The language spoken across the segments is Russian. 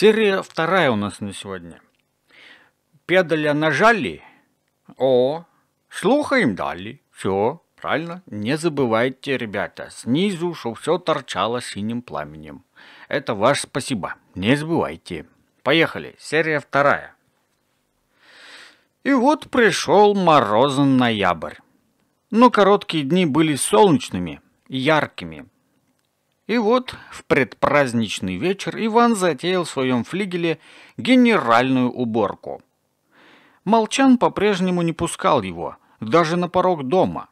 Серия вторая у нас на сегодня. Педаля нажали. О, слухаем дали. Все, правильно? Не забывайте, ребята, снизу, что все торчало синим пламенем. Это ваше спасибо. Не забывайте. Поехали. Серия вторая. И вот пришел морозный ноябрь. Но короткие дни были солнечными, яркими – и вот в предпраздничный вечер Иван затеял в своем флигеле генеральную уборку. Молчан по-прежнему не пускал его, даже на порог дома.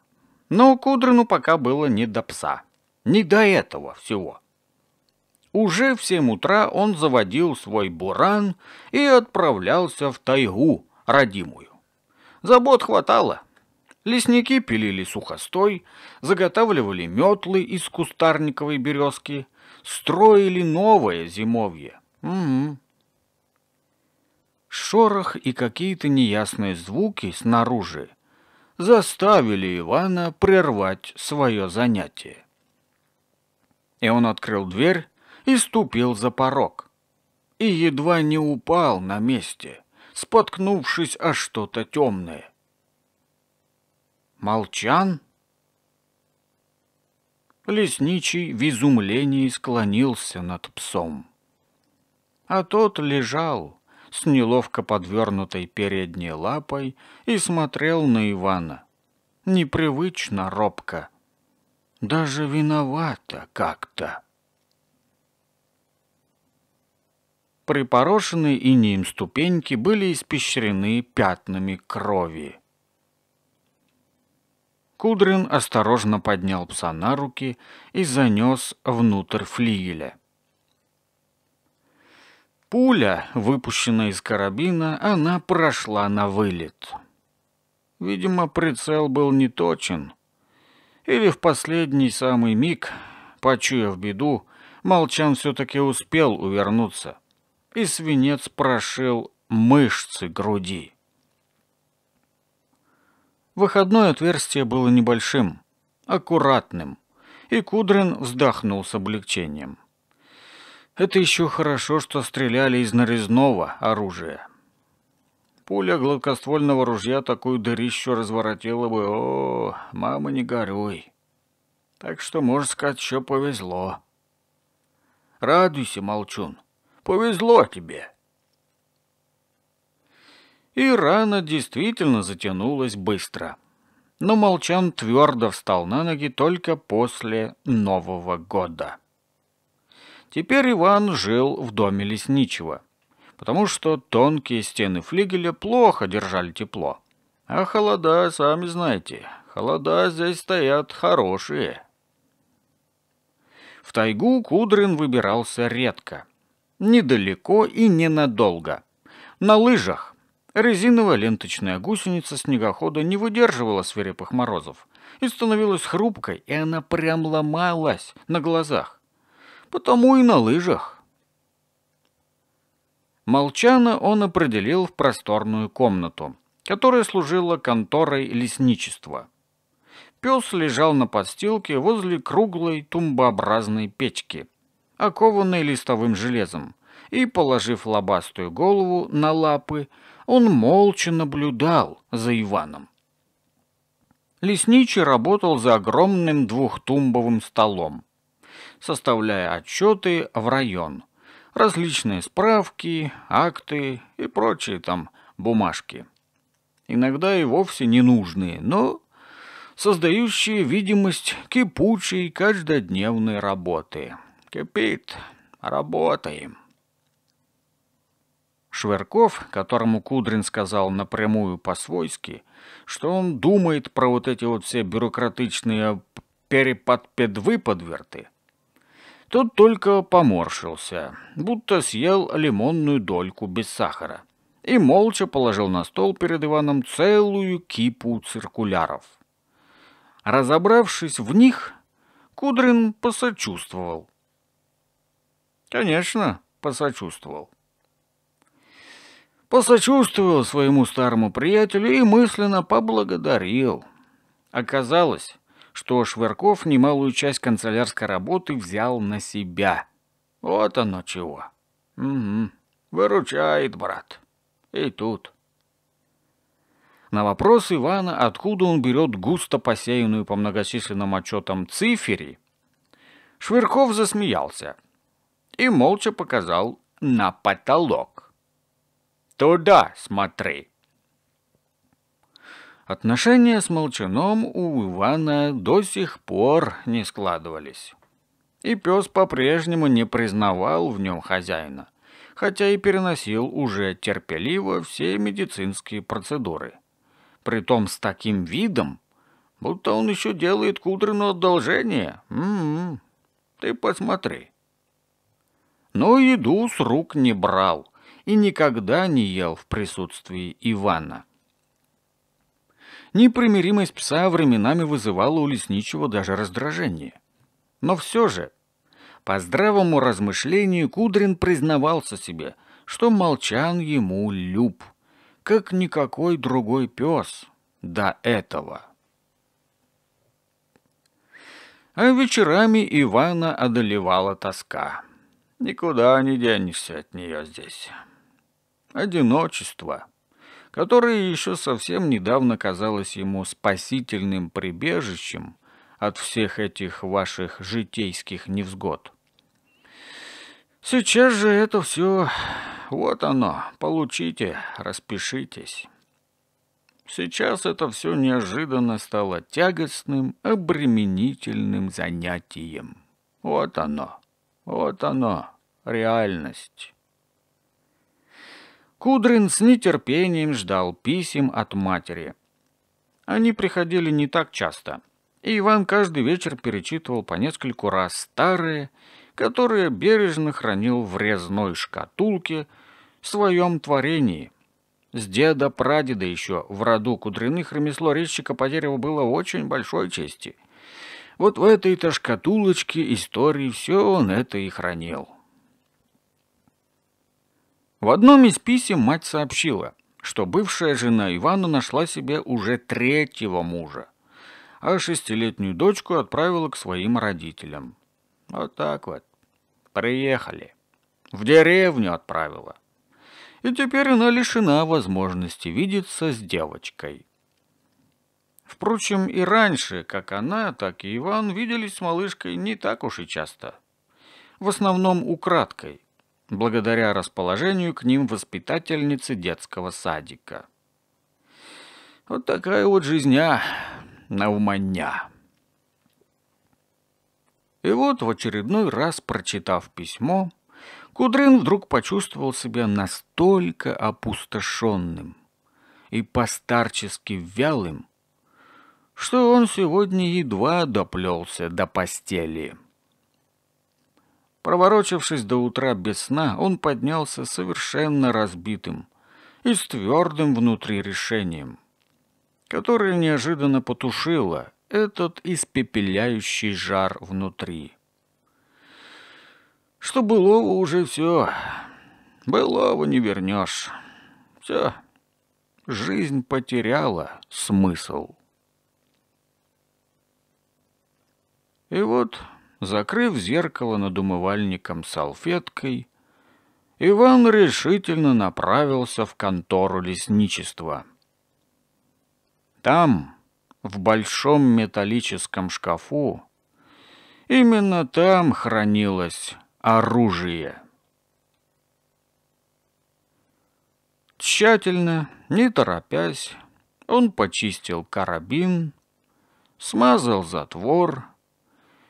Но Кудрину пока было не до пса. Не до этого всего. Уже в семь утра он заводил свой буран и отправлялся в тайгу родимую. Забот хватало, Лесники пилили сухостой, заготавливали метлы из кустарниковой березки, строили новое зимовье. Угу. Шорох и какие-то неясные звуки снаружи заставили Ивана прервать свое занятие. И он открыл дверь и ступил за порог. И едва не упал на месте, споткнувшись о что-то темное. Молчан? Лесничий в изумлении склонился над псом. А тот лежал с неловко подвернутой передней лапой и смотрел на Ивана. Непривычно робко. Даже виновато как-то. Припорошенные инием ступеньки были испещрены пятнами крови. Кудрин осторожно поднял пса на руки и занес внутрь флигеля. Пуля, выпущенная из карабина, она прошла на вылет. Видимо, прицел был неточен. Или в последний самый миг, почуяв беду, Молчан все-таки успел увернуться, и свинец прошил мышцы груди. Выходное отверстие было небольшим, аккуратным, и Кудрин вздохнул с облегчением. Это еще хорошо, что стреляли из нарезного оружия. Пуля гладкоствольного ружья такую дырищу разворотила бы. О, мама, не горюй. Так что, можно сказать, еще повезло. Радуйся, молчун. Повезло тебе. И рана действительно затянулась быстро. Но Молчан твердо встал на ноги только после Нового года. Теперь Иван жил в доме лесничего, потому что тонкие стены флигеля плохо держали тепло. А холода, сами знаете, холода здесь стоят хорошие. В тайгу Кудрин выбирался редко, недалеко и ненадолго. На лыжах, Резиновая ленточная гусеница снегохода не выдерживала свирепых морозов и становилась хрупкой, и она прям ломалась на глазах. Потому и на лыжах. Молчана он определил в просторную комнату, которая служила конторой лесничества. Пес лежал на подстилке возле круглой тумбообразной печки, окованной листовым железом, и, положив лобастую голову на лапы, он молча наблюдал за Иваном. Лесничий работал за огромным двухтумбовым столом, составляя отчеты в район, различные справки, акты и прочие там бумажки. Иногда и вовсе ненужные, но создающие видимость кипучей каждодневной работы. Кипит, работаем. Швырков, которому Кудрин сказал напрямую по-свойски, что он думает про вот эти вот все бюрократичные переподпедвыподверты, тот только поморщился, будто съел лимонную дольку без сахара и молча положил на стол перед Иваном целую кипу циркуляров. Разобравшись в них, Кудрин посочувствовал. Конечно, посочувствовал посочувствовал своему старому приятелю и мысленно поблагодарил. Оказалось, что Швырков немалую часть канцелярской работы взял на себя. Вот оно чего. Угу. Выручает, брат. И тут. На вопрос Ивана, откуда он берет густо посеянную по многочисленным отчетам цифери, Швырков засмеялся и молча показал на потолок. Туда смотри. Отношения с Молчаном у Ивана до сих пор не складывались. И пес по-прежнему не признавал в нем хозяина, хотя и переносил уже терпеливо все медицинские процедуры. Притом с таким видом, будто он еще делает Кудрину одолжение. М -м -м. Ты посмотри. Но еду с рук не брал, и никогда не ел в присутствии Ивана. Непримиримость пса временами вызывала у лесничего даже раздражение. Но все же, по здравому размышлению, Кудрин признавался себе, что молчан ему люб, как никакой другой пес до этого. А вечерами Ивана одолевала тоска. Никуда не денешься от нее здесь одиночество, которое еще совсем недавно казалось ему спасительным прибежищем от всех этих ваших житейских невзгод. Сейчас же это все... Вот оно, получите, распишитесь. Сейчас это все неожиданно стало тягостным, обременительным занятием. Вот оно, вот оно, реальность. Кудрин с нетерпением ждал писем от матери. Они приходили не так часто, и Иван каждый вечер перечитывал по нескольку раз старые, которые бережно хранил в резной шкатулке в своем творении. С деда-прадеда еще в роду кудряных ремесло резчика по дереву было очень большой чести. Вот в этой-то шкатулочке истории все он это и хранил. В одном из писем мать сообщила, что бывшая жена Ивана нашла себе уже третьего мужа, а шестилетнюю дочку отправила к своим родителям. Вот так вот. Приехали. В деревню отправила. И теперь она лишена возможности видеться с девочкой. Впрочем, и раньше как она, так и Иван виделись с малышкой не так уж и часто. В основном украдкой благодаря расположению к ним воспитательницы детского садика. Вот такая вот жизня на уманя. И вот в очередной раз, прочитав письмо, Кудрин вдруг почувствовал себя настолько опустошенным и постарчески вялым, что он сегодня едва доплелся до постели. Проворочившись до утра без сна, он поднялся совершенно разбитым и с твердым внутри решением, которое неожиданно потушило этот испепеляющий жар внутри. Что было уже все, былого не вернешь. Все, жизнь потеряла смысл. И вот закрыв зеркало над умывальником салфеткой, Иван решительно направился в контору лесничества. Там, в большом металлическом шкафу, именно там хранилось оружие. Тщательно, не торопясь, он почистил карабин, смазал затвор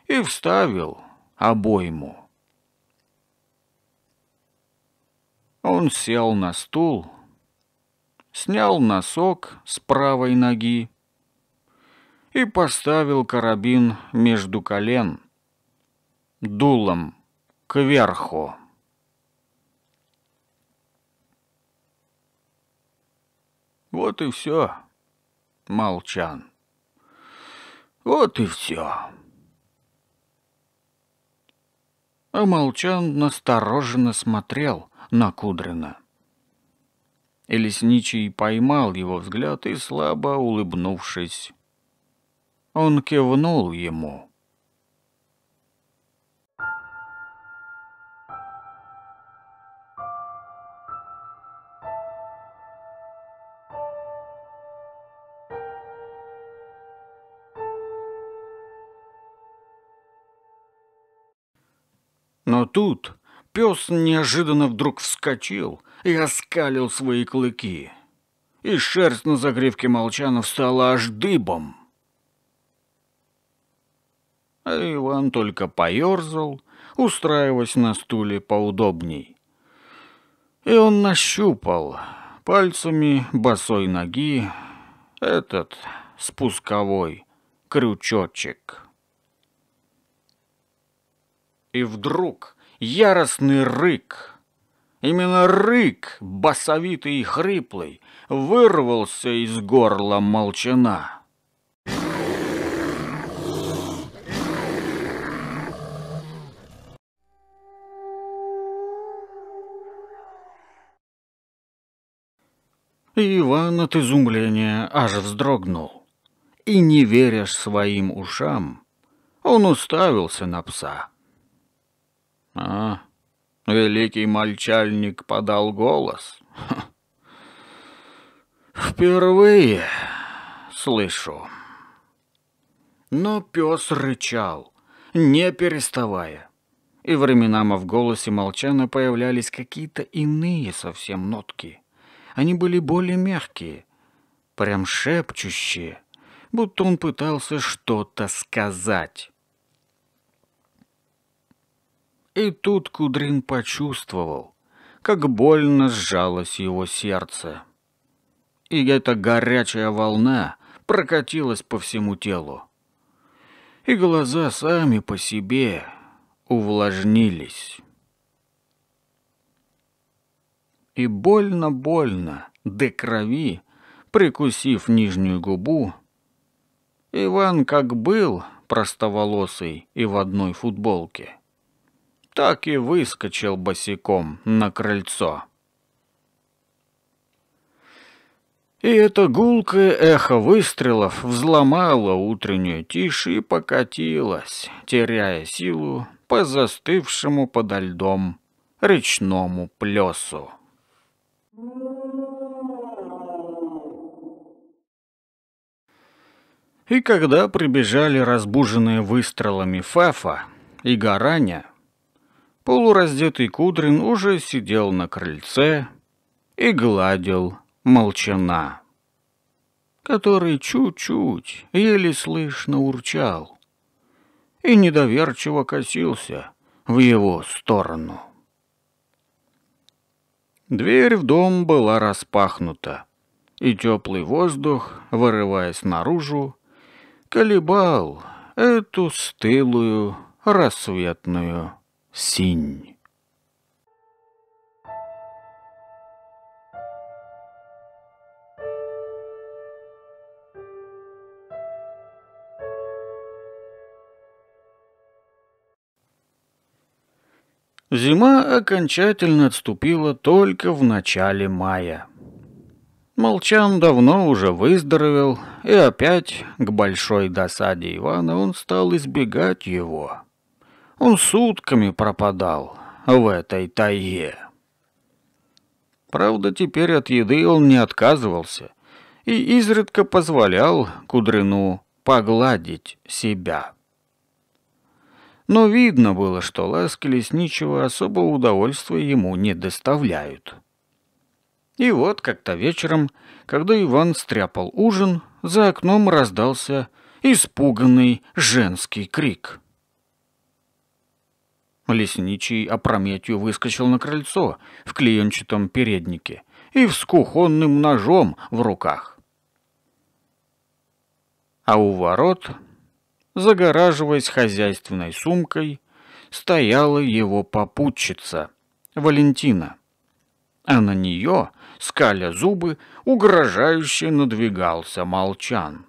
и вставил обойму. Он сел на стул, снял носок с правой ноги и поставил карабин между колен дулом кверху. Вот и все, молчан. Вот и все. а Молчан настороженно смотрел на Кудрина. И лесничий поймал его взгляд и, слабо улыбнувшись, он кивнул ему — тут пес неожиданно вдруг вскочил и оскалил свои клыки. И шерсть на загривке Молчана стала аж дыбом. А Иван только поерзал, устраиваясь на стуле поудобней. И он нащупал пальцами босой ноги этот спусковой крючочек. И вдруг яростный рык. Именно рык, басовитый и хриплый, вырвался из горла молчана. Иван от изумления аж вздрогнул. И не веришь своим ушам, он уставился на пса. А, великий мальчальник подал голос. Впервые слышу. Но пес рычал, не переставая. И временами в голосе молчана появлялись какие-то иные совсем нотки. Они были более мягкие, прям шепчущие, будто он пытался что-то сказать. И тут Кудрин почувствовал, как больно сжалось его сердце. И эта горячая волна прокатилась по всему телу. И глаза сами по себе увлажнились. И больно-больно, до крови, прикусив нижнюю губу, Иван как был простоволосый и в одной футболке, так и выскочил босиком на крыльцо. И это гулкое эхо выстрелов взломало утреннюю тишь и покатилось, теряя силу по застывшему подо льдом речному плесу. И когда прибежали разбуженные выстрелами Фефа и Гараня, Полураздетый Кудрин уже сидел на крыльце и гладил молчана, который чуть-чуть, еле слышно урчал и недоверчиво косился в его сторону. Дверь в дом была распахнута, и теплый воздух, вырываясь наружу, колебал эту стылую рассветную синь. Зима окончательно отступила только в начале мая. Молчан давно уже выздоровел, и опять, к большой досаде Ивана, он стал избегать его. Он сутками пропадал в этой тайге. Правда, теперь от еды он не отказывался и изредка позволял Кудрину погладить себя. Но видно было, что ласки лесничего особого удовольствия ему не доставляют. И вот как-то вечером, когда Иван стряпал ужин, за окном раздался испуганный женский крик — Лесничий опрометью выскочил на крыльцо в клеенчатом переднике и с кухонным ножом в руках. А у ворот, загораживаясь хозяйственной сумкой, стояла его попутчица, Валентина. А на нее, скаля зубы, угрожающе надвигался молчан.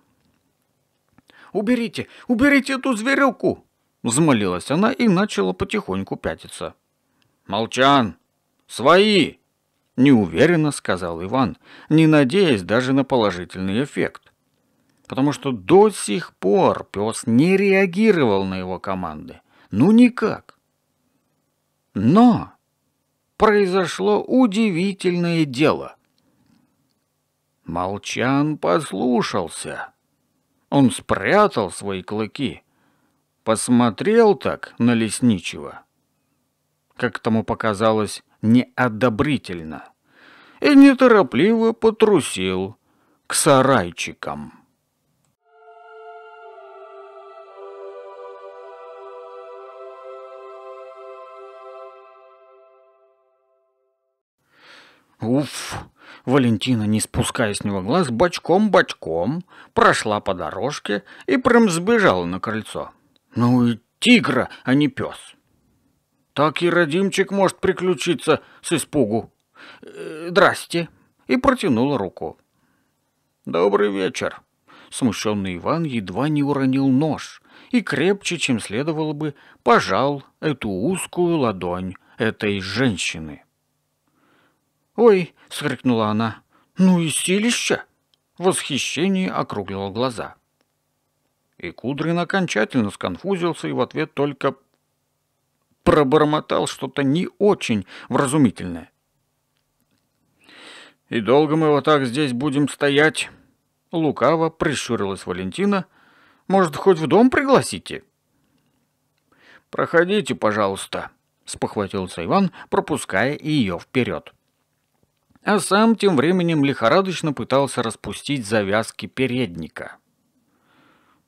«Уберите! Уберите эту зверюку!» Взмолилась она и начала потихоньку пятиться. «Молчан! Свои!» Неуверенно сказал Иван, не надеясь даже на положительный эффект. Потому что до сих пор пес не реагировал на его команды. Ну никак. Но произошло удивительное дело. Молчан послушался. Он спрятал свои клыки, посмотрел так на лесничего, как тому показалось, неодобрительно, и неторопливо потрусил к сарайчикам. Уф! Валентина, не спуская с него глаз, бочком-бочком прошла по дорожке и прям сбежала на крыльцо. Ну и тигра, а не пес. Так и родимчик может приключиться с испугу. Э, здрасте. И протянула руку. Добрый вечер. Смущенный Иван едва не уронил нож и крепче, чем следовало бы, пожал эту узкую ладонь этой женщины. «Ой!» — схрикнула она. «Ну и силища!» В восхищении округлила глаза. И Кудрин окончательно сконфузился и в ответ только пробормотал что-то не очень вразумительное. «И долго мы вот так здесь будем стоять?» Лукаво прищурилась Валентина. «Может, хоть в дом пригласите?» «Проходите, пожалуйста», — спохватился Иван, пропуская ее вперед. А сам тем временем лихорадочно пытался распустить завязки передника.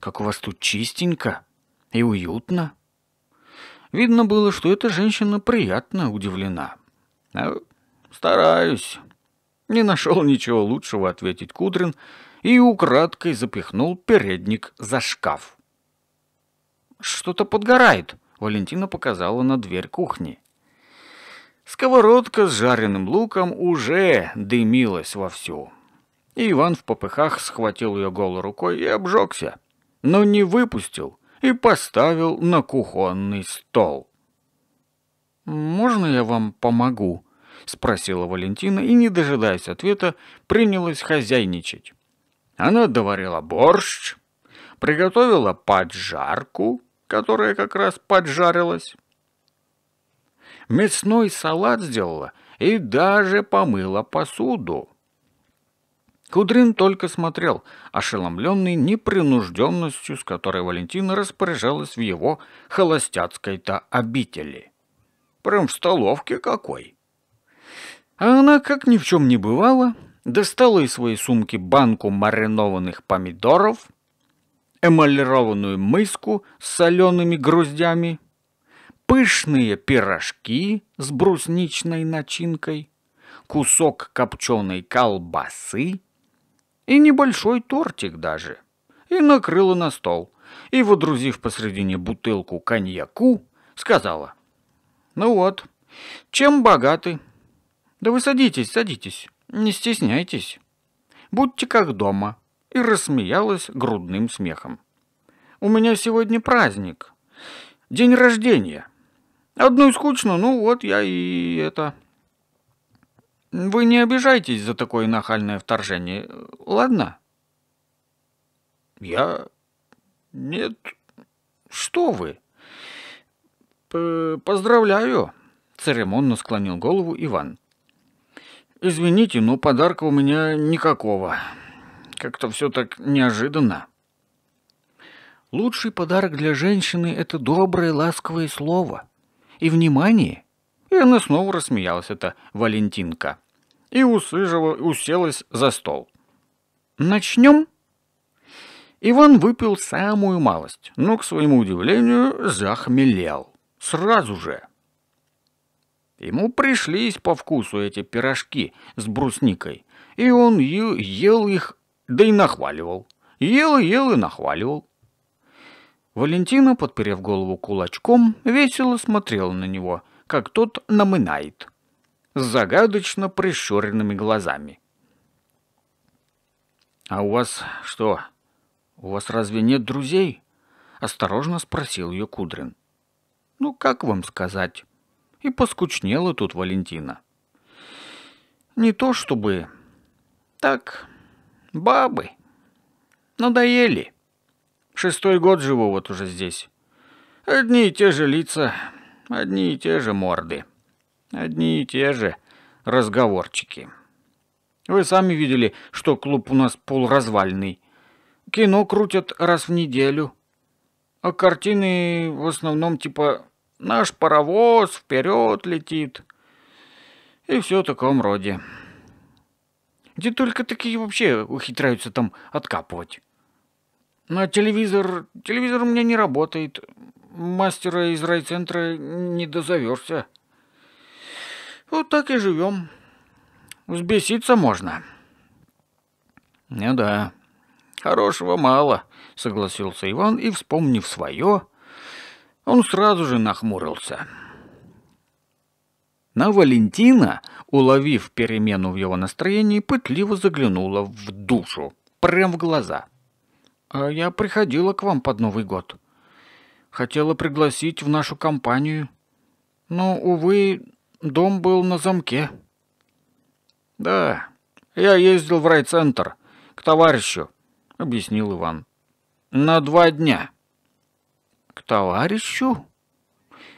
Как у вас тут чистенько и уютно. Видно было, что эта женщина приятно удивлена. «А, «Стараюсь». Не нашел ничего лучшего ответить Кудрин и украдкой запихнул передник за шкаф. «Что-то подгорает», — Валентина показала на дверь кухни. Сковородка с жареным луком уже дымилась вовсю. И Иван в попыхах схватил ее голой рукой и обжегся но не выпустил и поставил на кухонный стол. «Можно я вам помогу?» — спросила Валентина и, не дожидаясь ответа, принялась хозяйничать. Она доварила борщ, приготовила поджарку, которая как раз поджарилась. Мясной салат сделала и даже помыла посуду. Кудрин только смотрел, ошеломленный непринужденностью, с которой Валентина распоряжалась в его холостяцкой-то обители. Прям в столовке какой. А она, как ни в чем не бывало, достала из своей сумки банку маринованных помидоров, эмалированную мыску с солеными груздями, пышные пирожки с брусничной начинкой, кусок копченой колбасы, и небольшой тортик даже, и накрыла на стол, и, водрузив посредине бутылку коньяку, сказала, «Ну вот, чем богаты? Да вы садитесь, садитесь, не стесняйтесь, будьте как дома» и рассмеялась грудным смехом. «У меня сегодня праздник, день рождения. Одну скучно, ну вот я и это...» Вы не обижайтесь за такое нахальное вторжение, ладно? Я... Нет. Что вы? П Поздравляю. Церемонно склонил голову Иван. Извините, но подарка у меня никакого. Как-то все так неожиданно. Лучший подарок для женщины – это доброе ласковое слово и внимание – и она снова рассмеялась, эта Валентинка, и усыжила, уселась за стол. «Начнем?» Иван выпил самую малость, но, к своему удивлению, захмелел. Сразу же. Ему пришлись по вкусу эти пирожки с брусникой, и он ел их, да и нахваливал. Ел, ел и нахваливал. Валентина, подперев голову кулачком, весело смотрела на него, как тот намынает, с загадочно прищуренными глазами. «А у вас что, у вас разве нет друзей?» — осторожно спросил ее Кудрин. «Ну, как вам сказать?» И поскучнела тут Валентина. «Не то чтобы... Так, бабы. Надоели. Шестой год живу вот уже здесь. Одни и те же лица, Одни и те же морды. Одни и те же разговорчики. Вы сами видели, что клуб у нас полразвальный. Кино крутят раз в неделю. А картины в основном типа «Наш паровоз вперед летит» и все в таком роде. Где только такие вообще ухитряются там откапывать. На телевизор... Телевизор у меня не работает мастера из райцентра не дозовешься. Вот так и живем. Взбеситься можно. Ну да, хорошего мало, согласился Иван и, вспомнив свое, он сразу же нахмурился. На Валентина, уловив перемену в его настроении, пытливо заглянула в душу, прям в глаза. «А я приходила к вам под Новый год», хотела пригласить в нашу компанию. Но, ну, увы, дом был на замке. Да, я ездил в райцентр к товарищу, объяснил Иван. На два дня. К товарищу?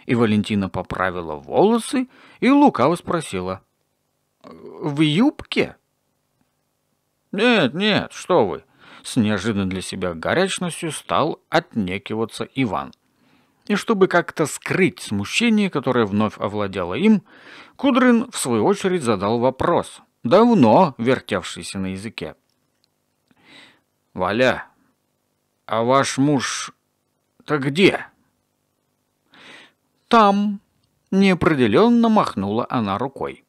И Валентина поправила волосы и лукаво спросила. В юбке? Нет, нет, что вы. С неожиданной для себя горячностью стал отнекиваться Иван. И чтобы как-то скрыть смущение, которое вновь овладело им, Кудрин, в свою очередь, задал вопрос, давно вертевшийся на языке. «Валя, а ваш муж-то где?» «Там», — неопределенно махнула она рукой.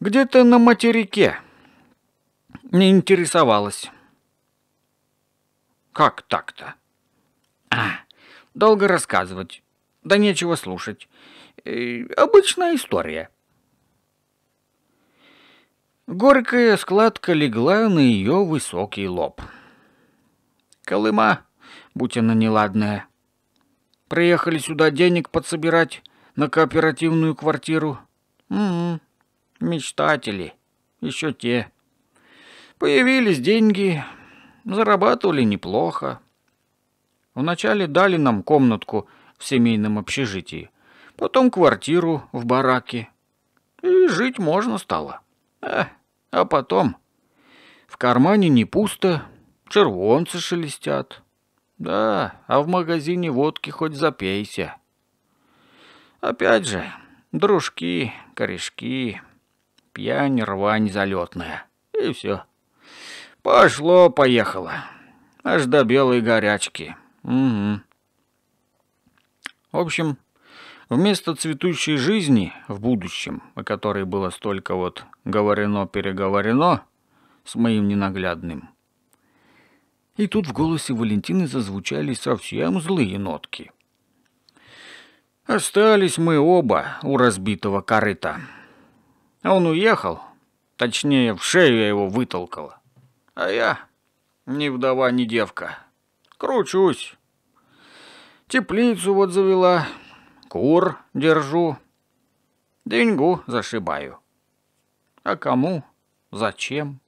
«Где-то на материке». Не интересовалась. «Как так-то?» Долго рассказывать. Да нечего слушать. Э, обычная история. Горькая складка легла на ее высокий лоб. Колыма, будь она неладная. Приехали сюда денег подсобирать на кооперативную квартиру. Угу. Мечтатели. Еще те. Появились деньги. Зарабатывали неплохо. Вначале дали нам комнатку в семейном общежитии, потом квартиру в бараке. И жить можно стало. Э, а потом... В кармане не пусто, червонцы шелестят. Да, а в магазине водки хоть запейся. Опять же, дружки, корешки, пьянь, рвань залетная. И все. Пошло-поехало. Аж до белой горячки. Угу. В общем, вместо цветущей жизни в будущем, о которой было столько вот говорено-переговорено с моим ненаглядным. И тут в голосе Валентины зазвучали совсем злые нотки. Остались мы оба у разбитого корыта. Он уехал, точнее, в шею я его вытолкала. А я ни вдова, ни девка, Кручусь. Теплицу вот завела, кур держу, деньгу зашибаю. А кому? Зачем?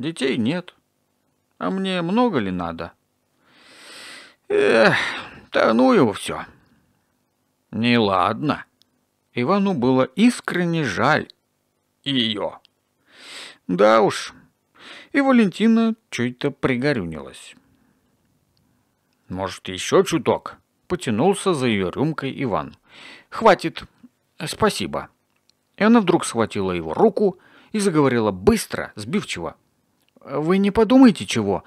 Детей нет. А мне много ли надо? Эх, да ну его все. Неладно. Ивану было искренне жаль ее. Да уж. И Валентина чуть-то пригорюнилась. Может, еще чуток? Потянулся за ее рюмкой Иван. Хватит. Спасибо. И она вдруг схватила его руку и заговорила быстро, сбивчиво. Вы не подумайте чего.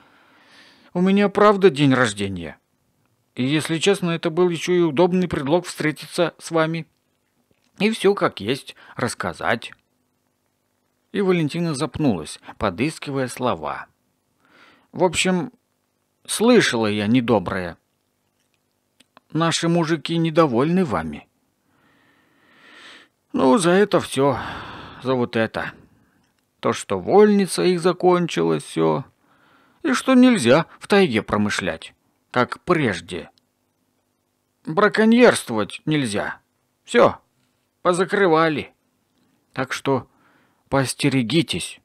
У меня правда день рождения. И, если честно, это был еще и удобный предлог встретиться с вами. И все как есть рассказать. И Валентина запнулась, подыскивая слова. В общем, Слышала я недоброе. Наши мужики недовольны вами. Ну, за это все, за вот это. То, что вольница их закончилась, все. И что нельзя в тайге промышлять, как прежде. Браконьерствовать нельзя. Все, позакрывали. Так что постерегитесь.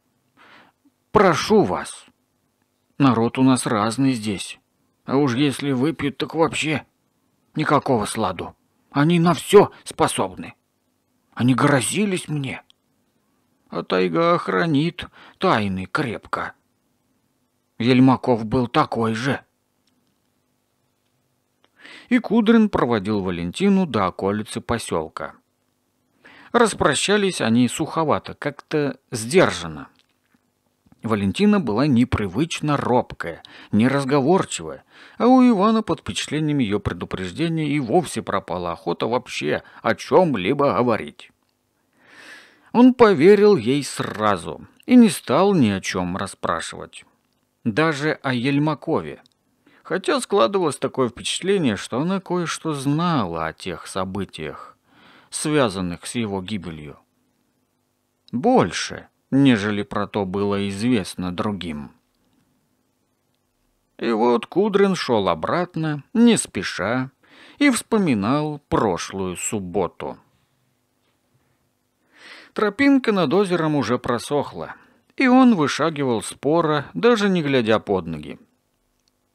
Прошу вас. Народ у нас разный здесь. А уж если выпьют, так вообще никакого сладу. Они на все способны. Они грозились мне. А тайга хранит тайны крепко. Ельмаков был такой же. И Кудрин проводил Валентину до околицы поселка. Распрощались они суховато, как-то сдержанно. Валентина была непривычно робкая, неразговорчивая, а у Ивана под впечатлением ее предупреждения и вовсе пропала охота вообще о чем-либо говорить. Он поверил ей сразу и не стал ни о чем расспрашивать. Даже о Ельмакове. Хотя складывалось такое впечатление, что она кое-что знала о тех событиях, связанных с его гибелью. Больше, нежели про то было известно другим. И вот Кудрин шел обратно, не спеша, и вспоминал прошлую субботу. Тропинка над озером уже просохла, и он вышагивал спора, даже не глядя под ноги.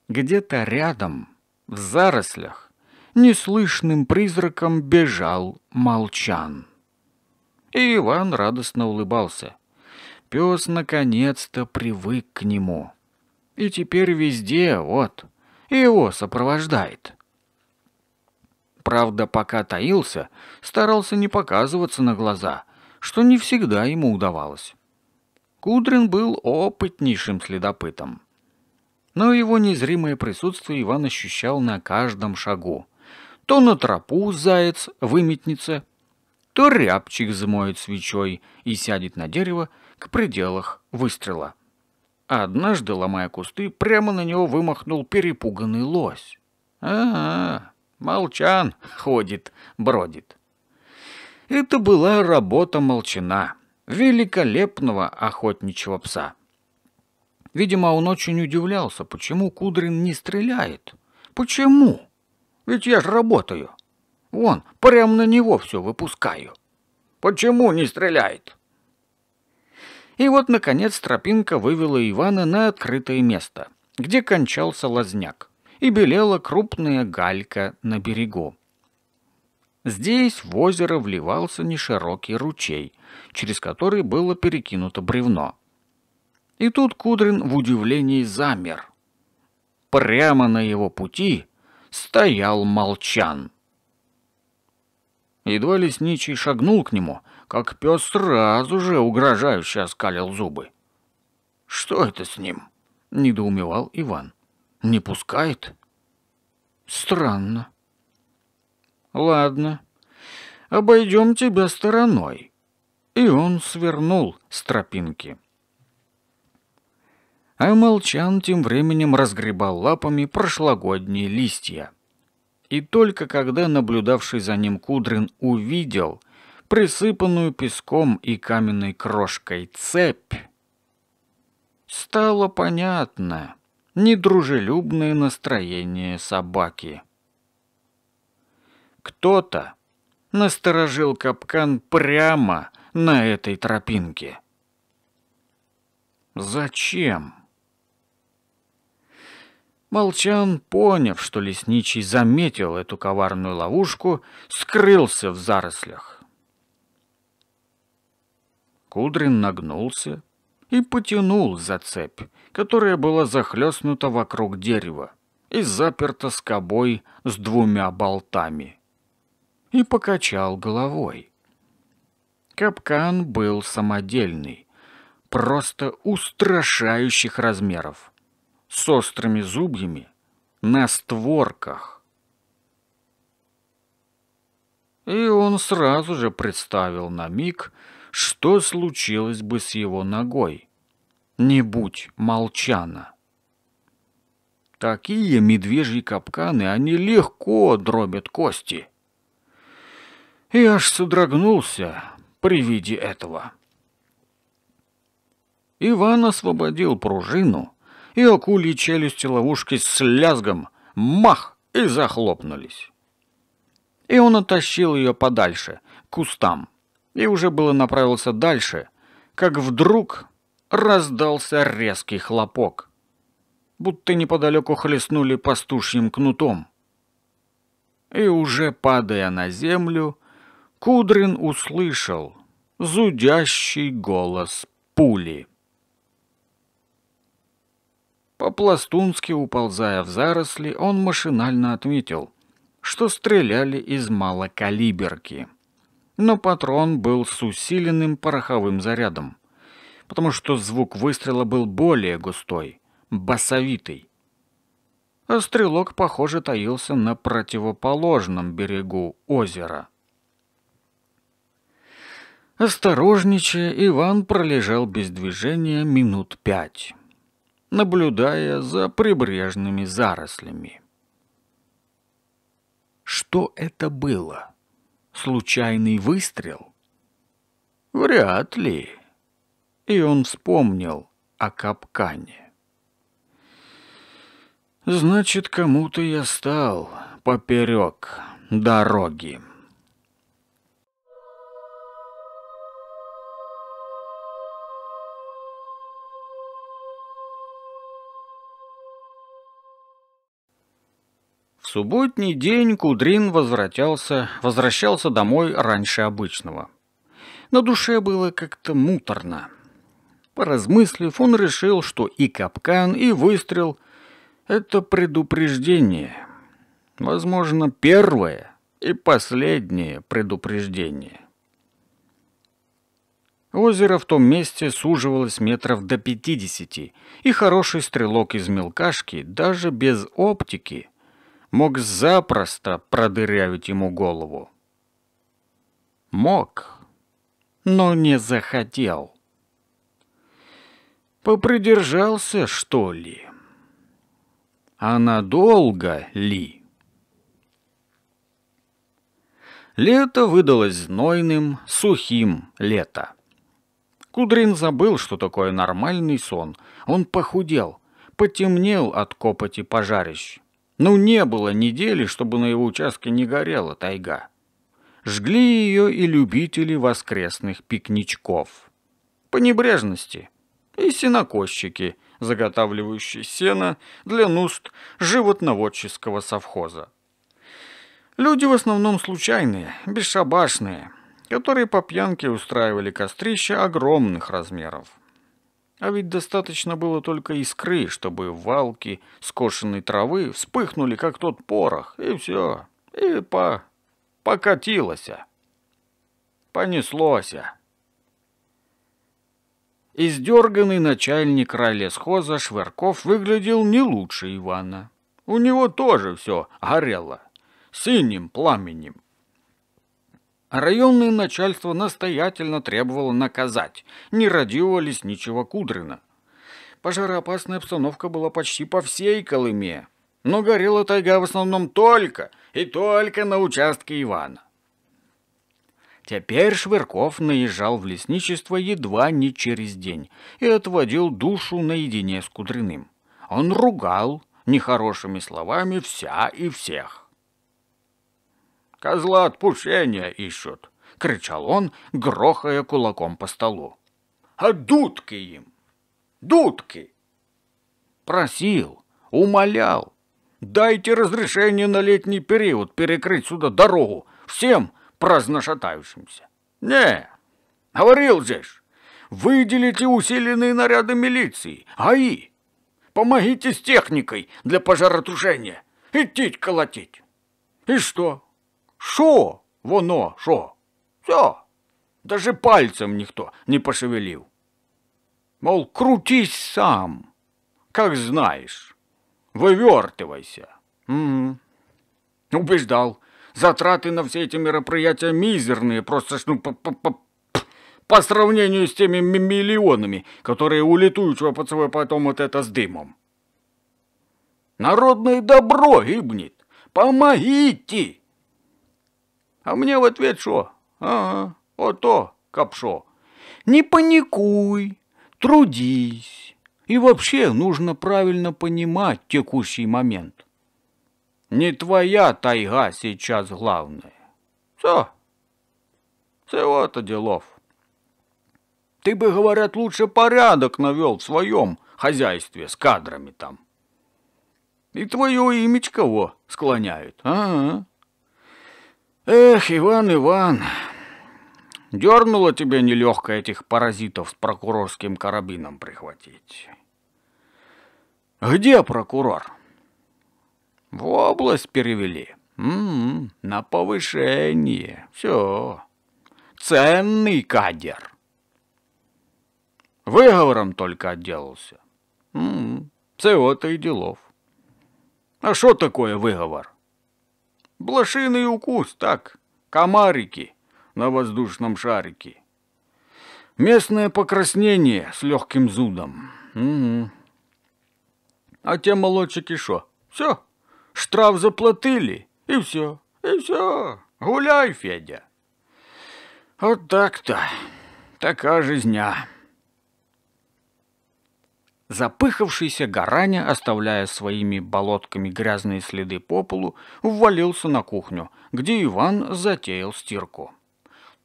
Где-то рядом, в зарослях, неслышным призраком бежал молчан. И Иван радостно улыбался. Пес наконец-то привык к нему. И теперь везде, вот, его сопровождает. Правда, пока таился, старался не показываться на глаза, что не всегда ему удавалось. Кудрин был опытнейшим следопытом. Но его незримое присутствие Иван ощущал на каждом шагу. То на тропу заяц выметнется, то рябчик замоет свечой и сядет на дерево, к пределах выстрела. однажды, ломая кусты, прямо на него вымахнул перепуганный лось. «А-а, молчан ходит, бродит». Это была работа молчана, великолепного охотничьего пса. Видимо, он очень удивлялся, почему Кудрин не стреляет. Почему? Ведь я же работаю. Вон, прямо на него все выпускаю. Почему не стреляет? И вот, наконец, тропинка вывела Ивана на открытое место, где кончался лазняк, и белела крупная галька на берегу. Здесь в озеро вливался неширокий ручей, через который было перекинуто бревно. И тут Кудрин в удивлении замер. Прямо на его пути стоял молчан. Едва лесничий шагнул к нему — как пес сразу же угрожающе оскалил зубы. «Что это с ним?» – недоумевал Иван. «Не пускает?» «Странно». «Ладно, обойдем тебя стороной». И он свернул с тропинки. А Молчан тем временем разгребал лапами прошлогодние листья. И только когда наблюдавший за ним Кудрин увидел – присыпанную песком и каменной крошкой цепь. Стало понятно недружелюбное настроение собаки. Кто-то насторожил капкан прямо на этой тропинке. Зачем? Молчан, поняв, что лесничий заметил эту коварную ловушку, скрылся в зарослях. Кудрин нагнулся и потянул за цепь, которая была захлестнута вокруг дерева и заперта скобой с двумя болтами. И покачал головой. Капкан был самодельный, просто устрашающих размеров, с острыми зубьями на створках. И он сразу же представил на миг, что случилось бы с его ногой. Не будь молчана. Такие медвежьи капканы, они легко дробят кости. И аж содрогнулся при виде этого. Иван освободил пружину, и акули челюсти ловушки с лязгом, мах, и захлопнулись. И он оттащил ее подальше, к кустам и уже было направился дальше, как вдруг раздался резкий хлопок, будто неподалеку хлестнули пастушьим кнутом. И уже падая на землю, Кудрин услышал зудящий голос пули. По-пластунски уползая в заросли, он машинально отметил, что стреляли из малокалиберки но патрон был с усиленным пороховым зарядом, потому что звук выстрела был более густой, басовитый. А стрелок, похоже, таился на противоположном берегу озера. Осторожничая, Иван пролежал без движения минут пять, наблюдая за прибрежными зарослями. Что это было? — случайный выстрел? Вряд ли. И он вспомнил о капкане. Значит, кому-то я стал поперек дороги. субботний день Кудрин возвращался, возвращался домой раньше обычного. На душе было как-то муторно. Поразмыслив, он решил, что и капкан, и выстрел — это предупреждение. Возможно, первое и последнее предупреждение. Озеро в том месте суживалось метров до 50, и хороший стрелок из мелкашки даже без оптики мог запросто продырявить ему голову. Мог, но не захотел. Попридержался, что ли? А надолго ли? Лето выдалось знойным, сухим лето. Кудрин забыл, что такое нормальный сон. Он похудел, потемнел от копоти пожарищ, ну, не было недели, чтобы на его участке не горела тайга. Жгли ее и любители воскресных пикничков. По небрежности. И сенокосчики, заготавливающие сено для нуст животноводческого совхоза. Люди в основном случайные, бесшабашные, которые по пьянке устраивали кострища огромных размеров. А ведь достаточно было только искры, чтобы валки скошенной травы вспыхнули, как тот порох, и все. И по... покатилось. Понеслось. Издерганный начальник райлесхоза Швырков выглядел не лучше Ивана. У него тоже все горело синим пламенем. А районное начальство настоятельно требовало наказать не нерадивого лесничего Кудрина. Пожароопасная обстановка была почти по всей Колыме, но горела тайга в основном только и только на участке Ивана. Теперь Швырков наезжал в лесничество едва не через день и отводил душу наедине с Кудряным. Он ругал нехорошими словами вся и всех. Козла отпущения ищут!» — кричал он, грохая кулаком по столу. «А дудки им! Дудки!» Просил, умолял. «Дайте разрешение на летний период перекрыть сюда дорогу всем праздношатающимся!» «Не, говорил же выделите усиленные наряды милиции, АИ!» Помогите с техникой для пожаротушения. Идти колотить. И что? Що воно, що? Все. Даже пальцем никто не пошевелил. Мол, крутись сам, как знаешь. Вывертывайся. Угу. Убеждал. Затраты на все эти мероприятия мизерные, просто ж, ну, по, по, по, по сравнению с теми миллионами, которые у летующего поцелуя потом вот это с дымом. Народное добро гибнет. Помогите! А мне в ответ шо? Ага, то, капшо. Не паникуй, трудись. И вообще нужно правильно понимать текущий момент. Не твоя тайга сейчас главная. Все. Всего-то делов. Ты бы, говорят, лучше порядок навел в своем хозяйстве с кадрами там. И твое имечко во склоняют. Ага. Эх, Иван, Иван, дернуло тебе нелегко этих паразитов с прокурорским карабином прихватить. Где прокурор? В область перевели. М м-м, -м, на повышение. Все. Ценный кадер. Выговором только отделался. М м-м, -м, всего-то и делов. А что такое выговор? Блошиный укус, так, комарики на воздушном шарике. Местное покраснение с легким зудом. Угу. А те молодчики шо? Все, штраф заплатили, и все, и все. Гуляй, Федя. Вот так-то, такая жизня. Запыхавшийся гораня, оставляя своими болотками грязные следы по полу, ввалился на кухню, где Иван затеял стирку.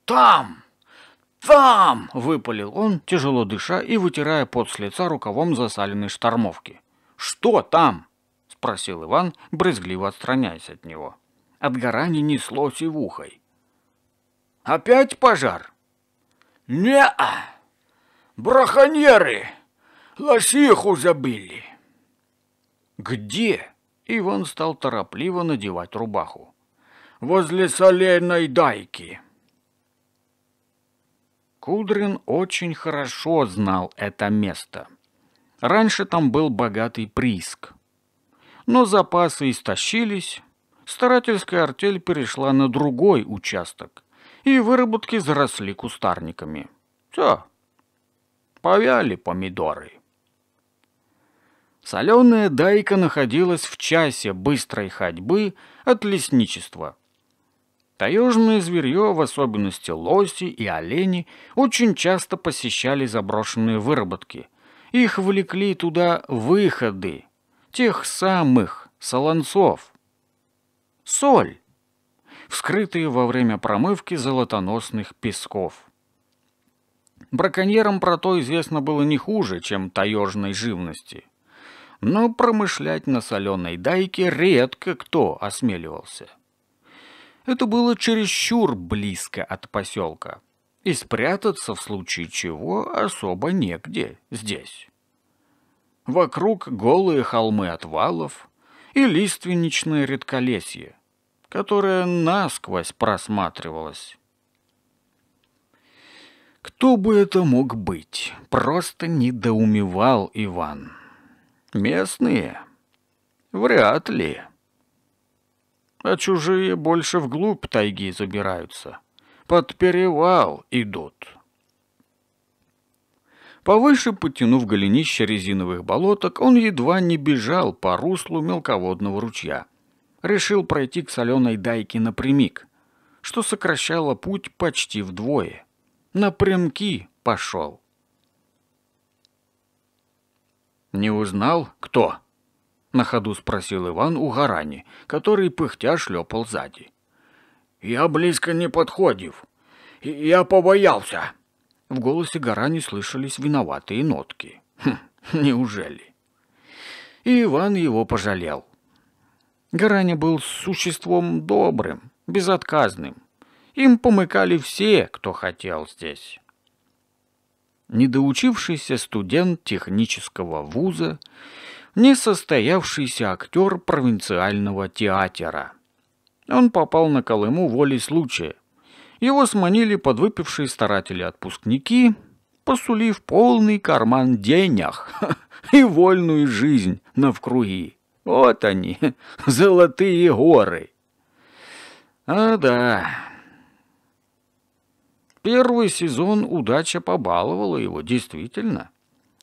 «Там! Там!» — выпалил он, тяжело дыша и вытирая пот с лица рукавом засаленной штормовки. «Что там?» — спросил Иван, брызгливо отстраняясь от него. От горани неслось и в ухой. «Опять пожар?» «Не-а! Браконьеры!» Лосиху забыли. Где? Иван стал торопливо надевать рубаху. Возле соленой дайки. Кудрин очень хорошо знал это место. Раньше там был богатый прииск. Но запасы истощились, старательская артель перешла на другой участок, и выработки заросли кустарниками. Все, повяли помидоры. Соленая дайка находилась в часе быстрой ходьбы от лесничества. Таежное зверье, в особенности лоси и олени, очень часто посещали заброшенные выработки. Их влекли туда выходы, тех самых солонцов. Соль, вскрытые во время промывки золотоносных песков. Браконьерам про то известно было не хуже, чем таежной живности но промышлять на соленой дайке редко кто осмеливался. Это было чересчур близко от поселка, и спрятаться в случае чего особо негде здесь. Вокруг голые холмы отвалов и лиственничное редколесье, которое насквозь просматривалось. Кто бы это мог быть, просто недоумевал Иван. Местные? Вряд ли. А чужие больше вглубь тайги забираются. Под перевал идут. Повыше потянув голенище резиновых болоток, он едва не бежал по руслу мелководного ручья. Решил пройти к соленой дайке напрямик, что сокращало путь почти вдвое. Напрямки пошел. «Не узнал, кто?» — на ходу спросил Иван у Гарани, который пыхтя шлепал сзади. «Я близко не подходив. Я побоялся». В голосе Гарани слышались виноватые нотки. Хм, неужели? И Иван его пожалел. Гарани был существом добрым, безотказным. Им помыкали все, кто хотел здесь недоучившийся студент технического вуза, несостоявшийся актер провинциального театра. Он попал на Колыму волей случая. Его сманили подвыпившие старатели-отпускники, посулив полный карман денег и вольную жизнь на вкруги. Вот они, золотые горы. А да, Первый сезон удача побаловала его, действительно.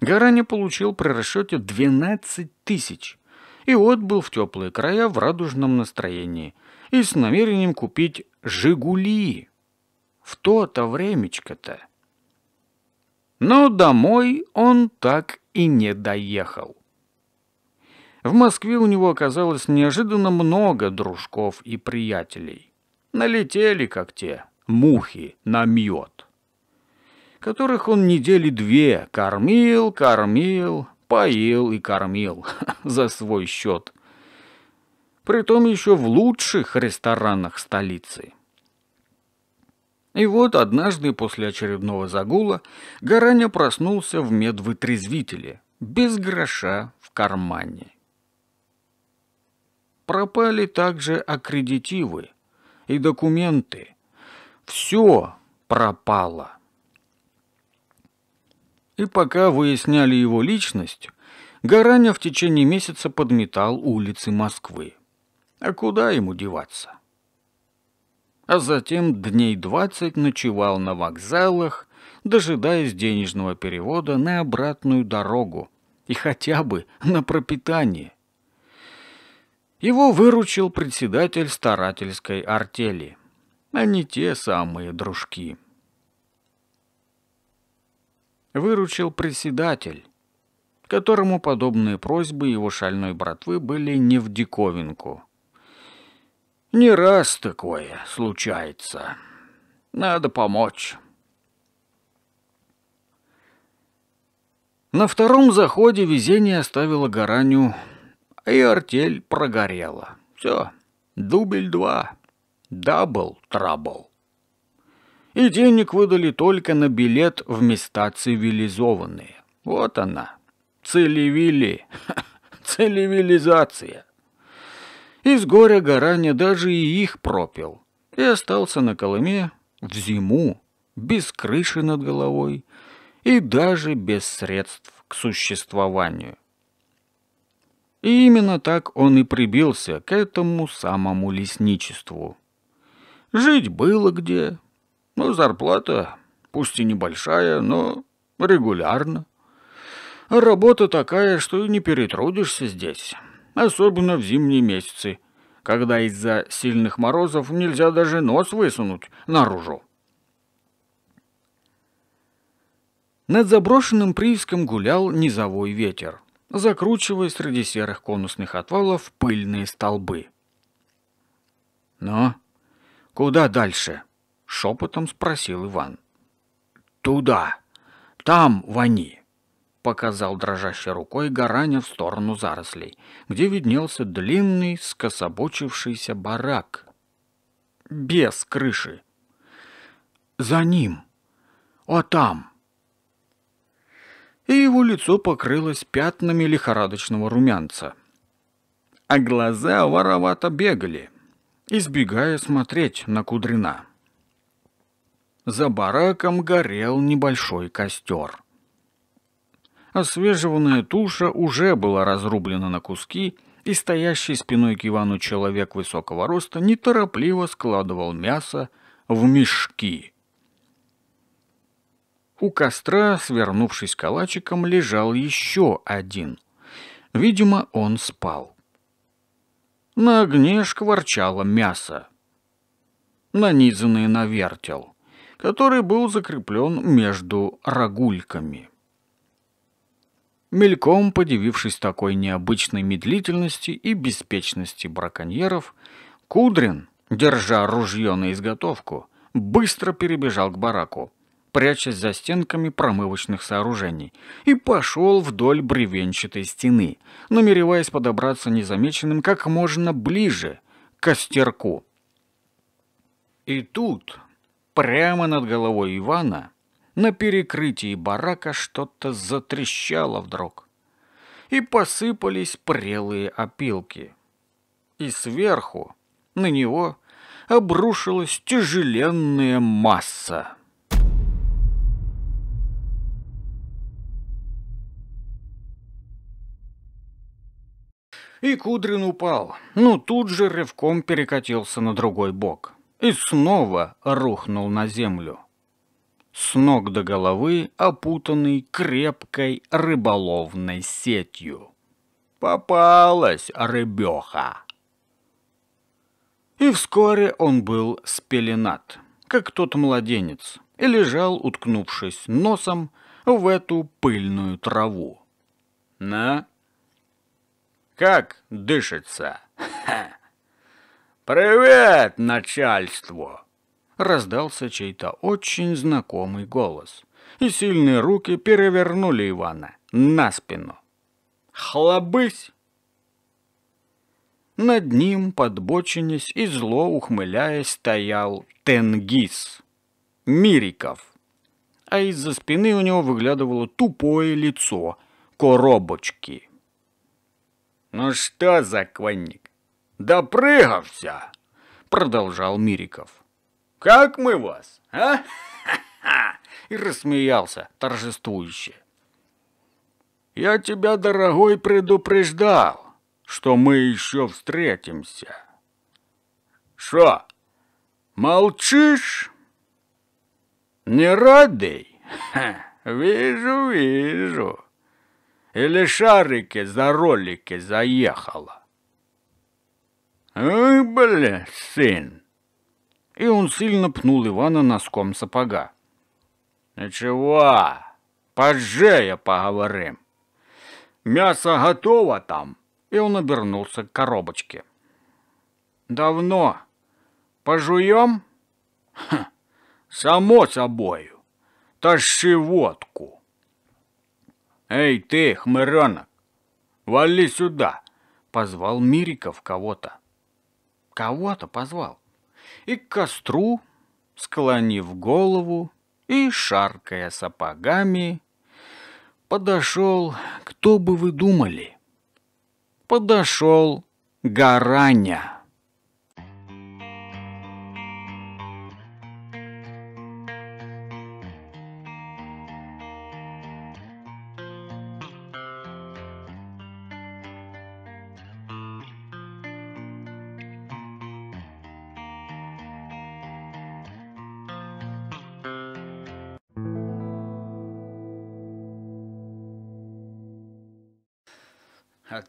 Гарани получил при расчете 12 тысяч и отбыл в теплые края в радужном настроении и с намерением купить «Жигули». В то-то времечко-то. Но домой он так и не доехал. В Москве у него оказалось неожиданно много дружков и приятелей. Налетели, как те, мухи на мед, которых он недели две кормил, кормил, поил и кормил за свой счет. Притом еще в лучших ресторанах столицы. И вот однажды после очередного загула Гараня проснулся в медвытрезвителе, без гроша в кармане. Пропали также аккредитивы и документы, все пропало. И пока выясняли его личность, Гараня в течение месяца подметал улицы Москвы. А куда ему деваться? А затем дней двадцать ночевал на вокзалах, дожидаясь денежного перевода на обратную дорогу и хотя бы на пропитание. Его выручил председатель старательской артели – а не те самые дружки. Выручил председатель, которому подобные просьбы его шальной братвы были не в диковинку. «Не раз такое случается. Надо помочь». На втором заходе везение оставило гораню, и артель прогорела. Все, дубль два. Дабл трабл. И денег выдали только на билет в места цивилизованные. Вот она, целевили, целевилизация. Из горя Гараня даже и их пропил. И остался на Колыме в зиму, без крыши над головой и даже без средств к существованию. И именно так он и прибился к этому самому лесничеству. Жить было где, но ну, зарплата, пусть и небольшая, но регулярно. Работа такая, что и не перетрудишься здесь, особенно в зимние месяцы, когда из-за сильных морозов нельзя даже нос высунуть наружу. Над заброшенным прииском гулял низовой ветер, закручивая среди серых конусных отвалов пыльные столбы. Но... «Куда дальше?» — шепотом спросил Иван. «Туда! Там вони!» — показал дрожащей рукой Гараня в сторону зарослей, где виднелся длинный скособочившийся барак. «Без крыши!» «За ним! А там!» и его лицо покрылось пятнами лихорадочного румянца. А глаза воровато бегали, избегая смотреть на Кудрина. За бараком горел небольшой костер. Освежеванная туша уже была разрублена на куски, и стоящий спиной к Ивану человек высокого роста неторопливо складывал мясо в мешки. У костра, свернувшись калачиком, лежал еще один. Видимо, он спал. На огне шкварчало мясо, нанизанное на вертел, который был закреплен между рогульками. Мельком подивившись такой необычной медлительности и беспечности браконьеров, Кудрин, держа ружье на изготовку, быстро перебежал к бараку прячась за стенками промывочных сооружений, и пошел вдоль бревенчатой стены, намереваясь подобраться незамеченным как можно ближе к костерку. И тут, прямо над головой Ивана, на перекрытии барака что-то затрещало вдруг. И посыпались прелые опилки. И сверху на него обрушилась тяжеленная масса. И Кудрин упал, но ну, тут же рывком перекатился на другой бок и снова рухнул на землю. С ног до головы опутанный крепкой рыболовной сетью. Попалась рыбеха. И вскоре он был спеленат, как тот младенец, и лежал, уткнувшись носом, в эту пыльную траву. «На, как дышится. «Привет, начальство!» Раздался чей-то очень знакомый голос, и сильные руки перевернули Ивана на спину. «Хлобысь!» Над ним, подбоченясь и зло ухмыляясь, стоял Тенгиз, Мириков. А из-за спины у него выглядывало тупое лицо коробочки. «Ну что, законник, допрыгався!» — продолжал Мириков. «Как мы вас, а?» И рассмеялся торжествующе. «Я тебя, дорогой, предупреждал, что мы еще встретимся». «Шо, молчишь?» «Не радый?» Ха, «Вижу, вижу». Или шарики за ролики заехала? Ой, бля, сын! И он сильно пнул Ивана носком сапога. Ничего, «Ну поджея поговорим. Мясо готово там. И он обернулся к коробочке. Давно. Пожуем? Хм, само собою. Тащи водку. «Эй ты, хмыренок, вали сюда!» Позвал Мириков кого-то. Кого-то позвал. И к костру, склонив голову и шаркая сапогами, подошел, кто бы вы думали, подошел Гараня.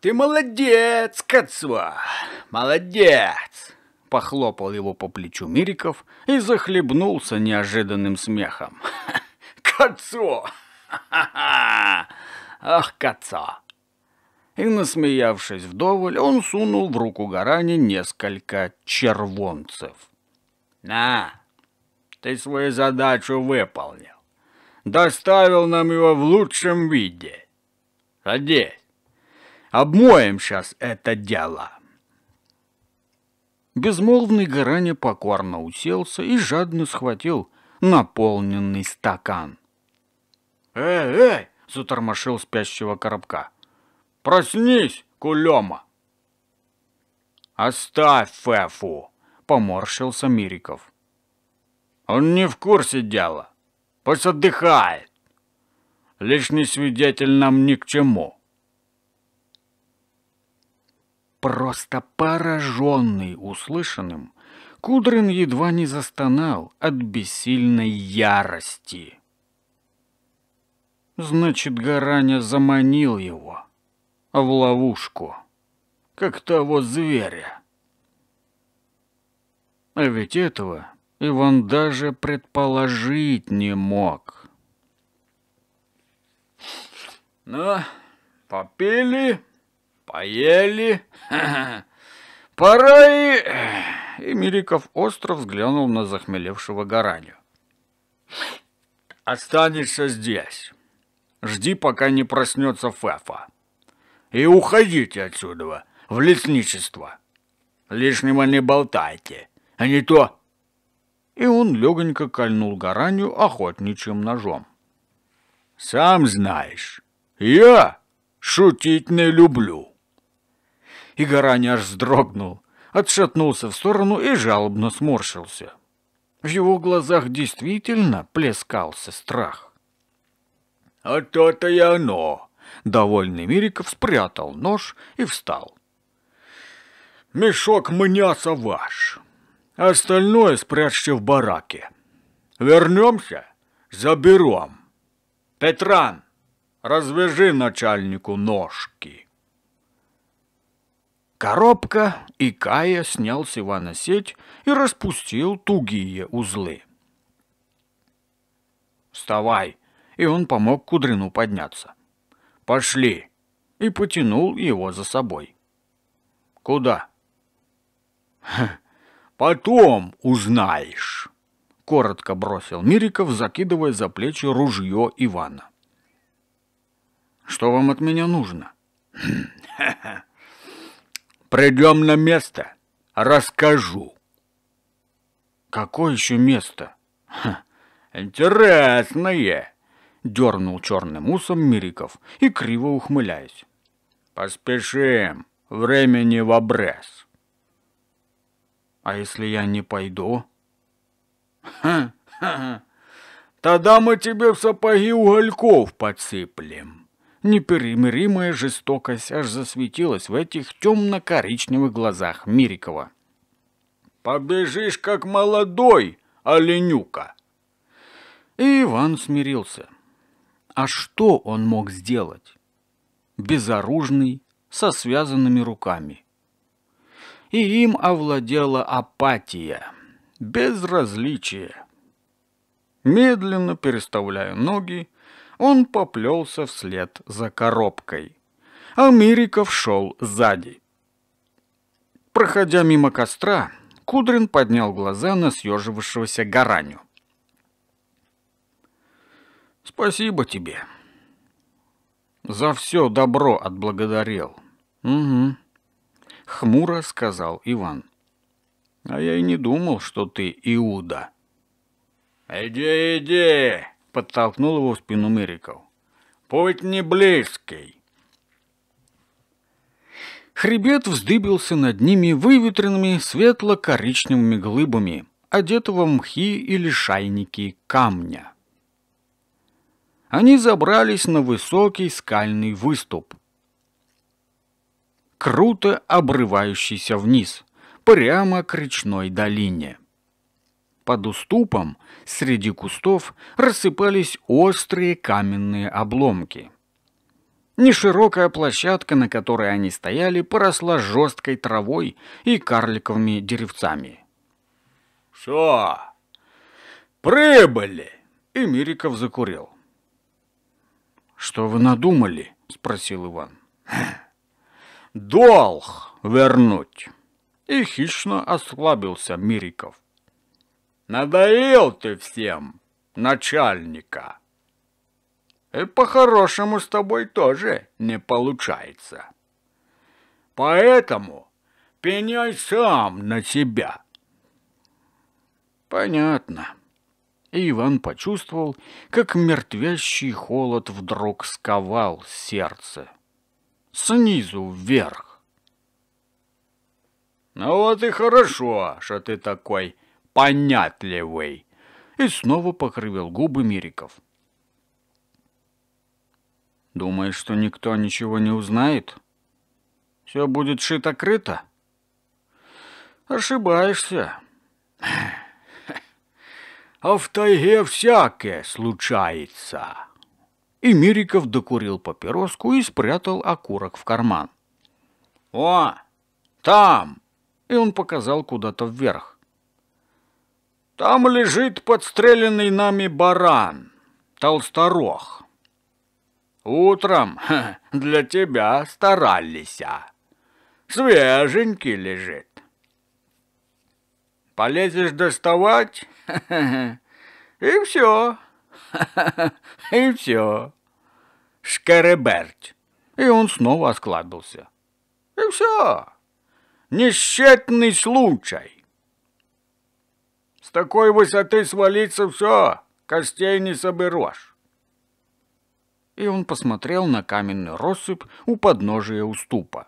«Ты молодец, Кацуа! Молодец!» Похлопал его по плечу Мириков и захлебнулся неожиданным смехом. «Кацуа! Ах, Кацуа!» И, насмеявшись вдоволь, он сунул в руку Гарани несколько червонцев. «На, ты свою задачу выполнил. Доставил нам его в лучшем виде. Садись!» Обмоем сейчас это дело. Безмолвный Гараня покорно уселся и жадно схватил наполненный стакан. «Эй, эй!» — затормошил спящего коробка. «Проснись, кулема!» «Оставь Фефу!» — поморщился Мириков. «Он не в курсе дела. Пусть отдыхает. Лишний свидетель нам ни к чему». Просто пораженный услышанным, Кудрин едва не застонал от бессильной ярости. Значит, Гараня заманил его в ловушку, как того зверя. А ведь этого Иван даже предположить не мог. «Ну, попили?» Поели? Пора и... И Мириков остро взглянул на захмелевшего Гараню. Останешься здесь. Жди, пока не проснется Фефа. И уходите отсюда, в лесничество. Лишнего не болтайте, а не то... И он легонько кольнул Гараню охотничьим ножом. «Сам знаешь, я шутить не люблю» и Гарань аж вздрогнул, отшатнулся в сторону и жалобно сморщился. В его глазах действительно плескался страх. «А то-то и оно!» Довольный Мириков спрятал нож и встал. «Мешок мняса ваш. Остальное спрячьте в бараке. Вернемся, заберем. Петран, развяжи начальнику ножки». Коробка и Кая снял с Ивана сеть и распустил тугие узлы. «Вставай!» И он помог Кудрину подняться. «Пошли!» И потянул его за собой. «Куда?» «Хм, «Потом узнаешь!» Коротко бросил Мириков, закидывая за плечи ружье Ивана. «Что вам от меня нужно?» «Хм, Придем на место, расскажу. Какое еще место? Ха, интересное, дернул черным усом Мириков и криво ухмыляясь. Поспешим, времени в обрез. А если я не пойду? Ха-ха-ха. Тогда мы тебе в сапоги угольков подсыплем. Непримиримая жестокость аж засветилась в этих темно-коричневых глазах Мирикова. «Побежишь, как молодой, оленюка!» И Иван смирился. А что он мог сделать? Безоружный, со связанными руками. И им овладела апатия, безразличие. Медленно переставляя ноги, он поплелся вслед за коробкой. Америков шел сзади. Проходя мимо костра, Кудрин поднял глаза на съежившегося гараню. «Спасибо тебе. За все добро отблагодарил». «Угу», — хмуро сказал Иван. «А я и не думал, что ты Иуда». «Иди, иди!» подтолкнул его в спину Мириков. «Путь не близкий!» Хребет вздыбился над ними выветренными светло-коричневыми глыбами, одетого в мхи или шайники камня. Они забрались на высокий скальный выступ, круто обрывающийся вниз, прямо к речной долине. Под уступом, среди кустов, рассыпались острые каменные обломки. Неширокая площадка, на которой они стояли, поросла жесткой травой и карликовыми деревцами. «Все! Прибыли!» — Эмириков закурил. «Что вы надумали?» — спросил Иван. «Долг вернуть!» И хищно ослабился Мириков. Надоел ты всем, начальника. И по-хорошему с тобой тоже не получается. Поэтому пеняй сам на себя. Понятно. И Иван почувствовал, как мертвящий холод вдруг сковал сердце. Снизу вверх. Ну вот и хорошо, что ты такой понятливый. И снова покрывил губы Мириков. Думаешь, что никто ничего не узнает? Все будет шито-крыто? Ошибаешься. А в тайге всякое случается. И Мириков докурил папироску и спрятал окурок в карман. О, там! И он показал куда-то вверх. Там лежит подстреленный нами баран, толсторог. Утром для тебя старались, Свеженький лежит. Полезешь доставать, и все, и все. Шкереберть. И он снова осклабился. И все. Несчетный случай. С такой высоты свалиться все, костей не соберешь. И он посмотрел на каменный россыпь у подножия уступа.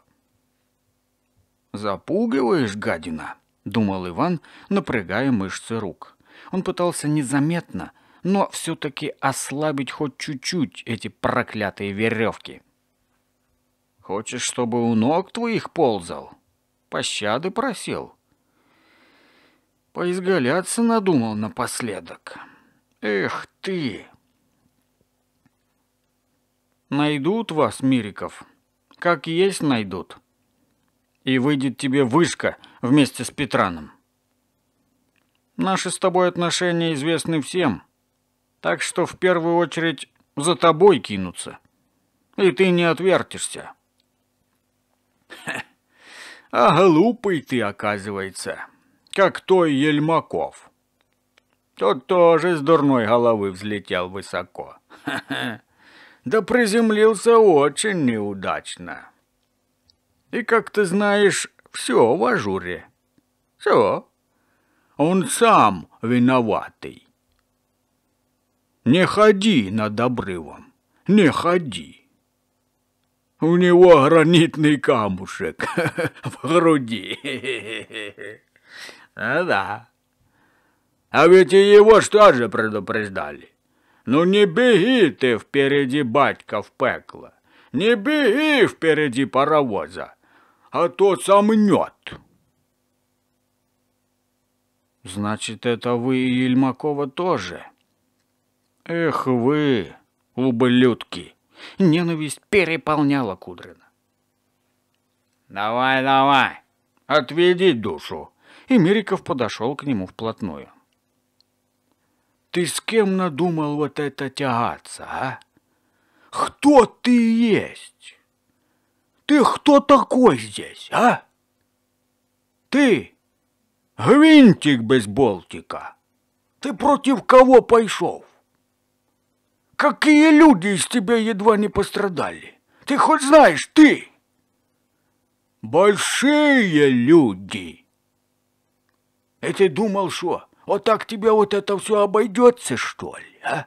«Запугиваешь, гадина!» — думал Иван, напрягая мышцы рук. Он пытался незаметно, но все-таки ослабить хоть чуть-чуть эти проклятые веревки. «Хочешь, чтобы у ног твоих ползал? Пощады просил?» Поизгаляться надумал напоследок. Эх ты! Найдут вас, Мириков, как есть найдут. И выйдет тебе вышка вместе с Петраном. Наши с тобой отношения известны всем, так что в первую очередь за тобой кинутся, и ты не отвертишься. Ха, а глупый ты, оказывается как той Ельмаков. Тот тоже с дурной головы взлетел высоко. Да приземлился очень неудачно. И, как ты знаешь, все в ажуре. Все. Он сам виноватый. Не ходи над обрывом, не ходи. У него гранитный камушек в груди. А, да. А ведь и его что же предупреждали? Ну не беги ты впереди батька в пекло, не беги впереди паровоза, а то сомнет. Значит, это вы и Ельмакова тоже? Эх вы, ублюдки! Ненависть переполняла Кудрина. Давай, давай, отведи душу, и Мириков подошел к нему вплотную. «Ты с кем надумал вот это тягаться, а? Кто ты есть? Ты кто такой здесь, а? Ты гвинтик без болтика. Ты против кого пошел? Какие люди из тебя едва не пострадали? Ты хоть знаешь, ты?» «Большие люди!» И а ты думал, что, вот так тебе вот это все обойдется, что ли, а?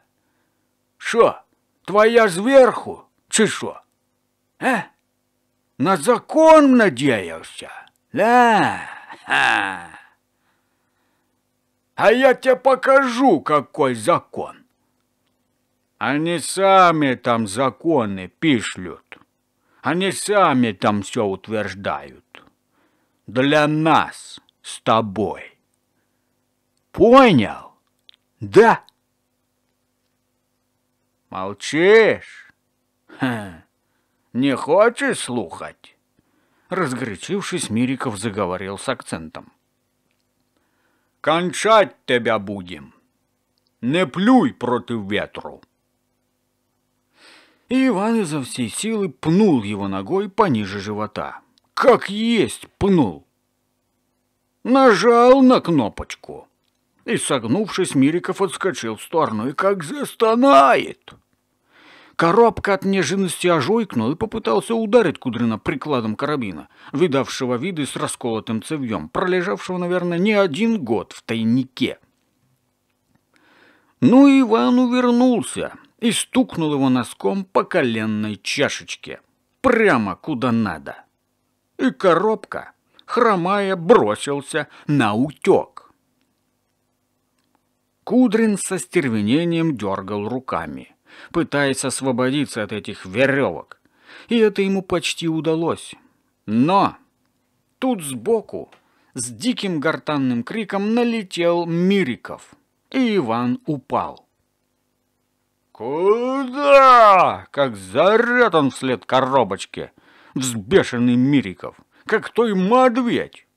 Что, твоя сверху, чи что? А? На закон надеялся? Да, ха. А я тебе покажу, какой закон. Они сами там законы пишлют. Они сами там все утверждают. Для нас с тобой. Понял? Да. Молчишь? Ха. Хм. Не хочешь слухать? Разгорячившись, Мириков заговорил с акцентом. Кончать тебя будем. Не плюй против ветру. И Иван изо всей силы пнул его ногой пониже живота. Как есть пнул. Нажал на кнопочку. И, согнувшись, Мириков отскочил в сторону и как застонает. Коробка от нежности ожойкнул и попытался ударить Кудрина прикладом карабина, видавшего виды с расколотым цевьем, пролежавшего, наверное, не один год в тайнике. Ну и Иван увернулся и стукнул его носком по коленной чашечке, прямо куда надо. И коробка, хромая, бросился на утек. Кудрин со стервенением дергал руками, пытаясь освободиться от этих веревок. И это ему почти удалось. Но тут сбоку с диким гортанным криком налетел Мириков, и Иван упал. «Куда?» — как зарет он вслед коробочке, взбешенный Мириков, как той мадведь.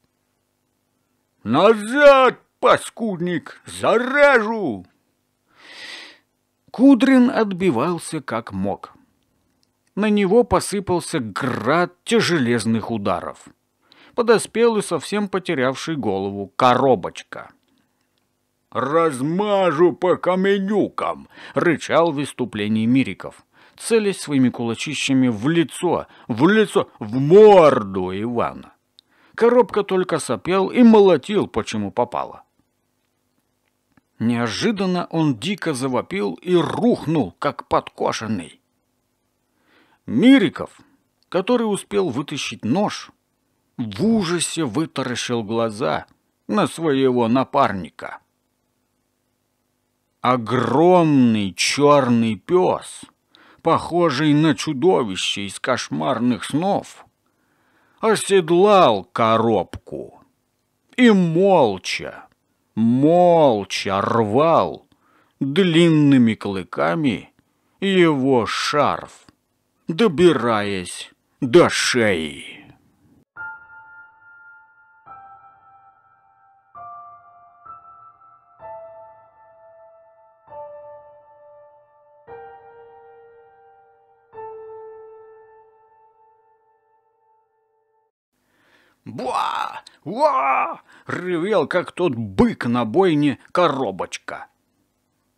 «Назад, паскудник, зарежу!» Кудрин отбивался как мог. На него посыпался град тяжелезных ударов. Подоспел и совсем потерявший голову коробочка. «Размажу по каменюкам!» — рычал в выступлении Мириков, целясь своими кулачищами в лицо, в лицо, в морду Ивана. Коробка только сопел и молотил, почему попало. Неожиданно он дико завопил и рухнул, как подкошенный. Мириков, который успел вытащить нож, в ужасе вытаращил глаза на своего напарника. Огромный черный пес, похожий на чудовище из кошмарных снов, оседлал коробку и молча молча рвал длинными клыками его шарф, добираясь до шеи. Ва! ревел, как тот бык на бойне коробочка.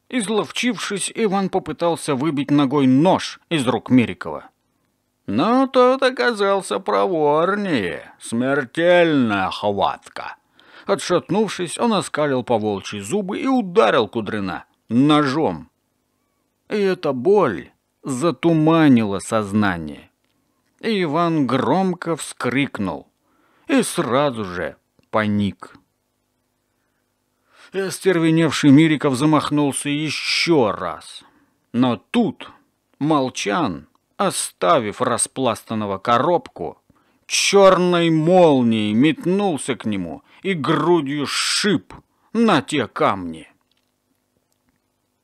Изловчившись, Иван попытался выбить ногой нож из рук Мерикова. Но тот оказался проворнее. Смертельная хватка. Отшатнувшись, он оскалил по волчьи зубы и ударил Кудрина ножом. И эта боль затуманила сознание. И Иван громко вскрикнул и сразу же паник. И остервеневший Мириков замахнулся еще раз. Но тут Молчан, оставив распластанного коробку, черной молнией метнулся к нему и грудью шип на те камни.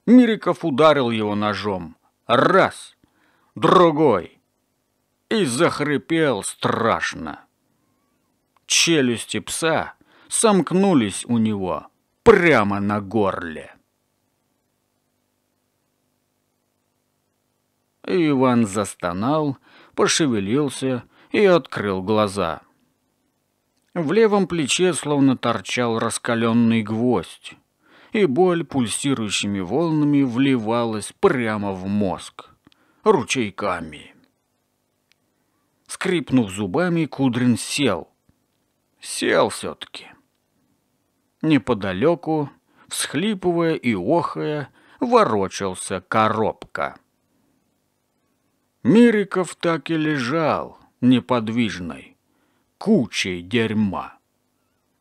Мириков ударил его ножом. Раз, другой. И захрипел страшно. Челюсти пса сомкнулись у него прямо на горле. Иван застонал, пошевелился и открыл глаза. В левом плече словно торчал раскаленный гвоздь, и боль пульсирующими волнами вливалась прямо в мозг, ручейками. Скрипнув зубами, Кудрин сел, Сел все-таки. Неподалеку, всхлипывая и охая, ворочался коробка. Мириков так и лежал, неподвижной, кучей дерьма,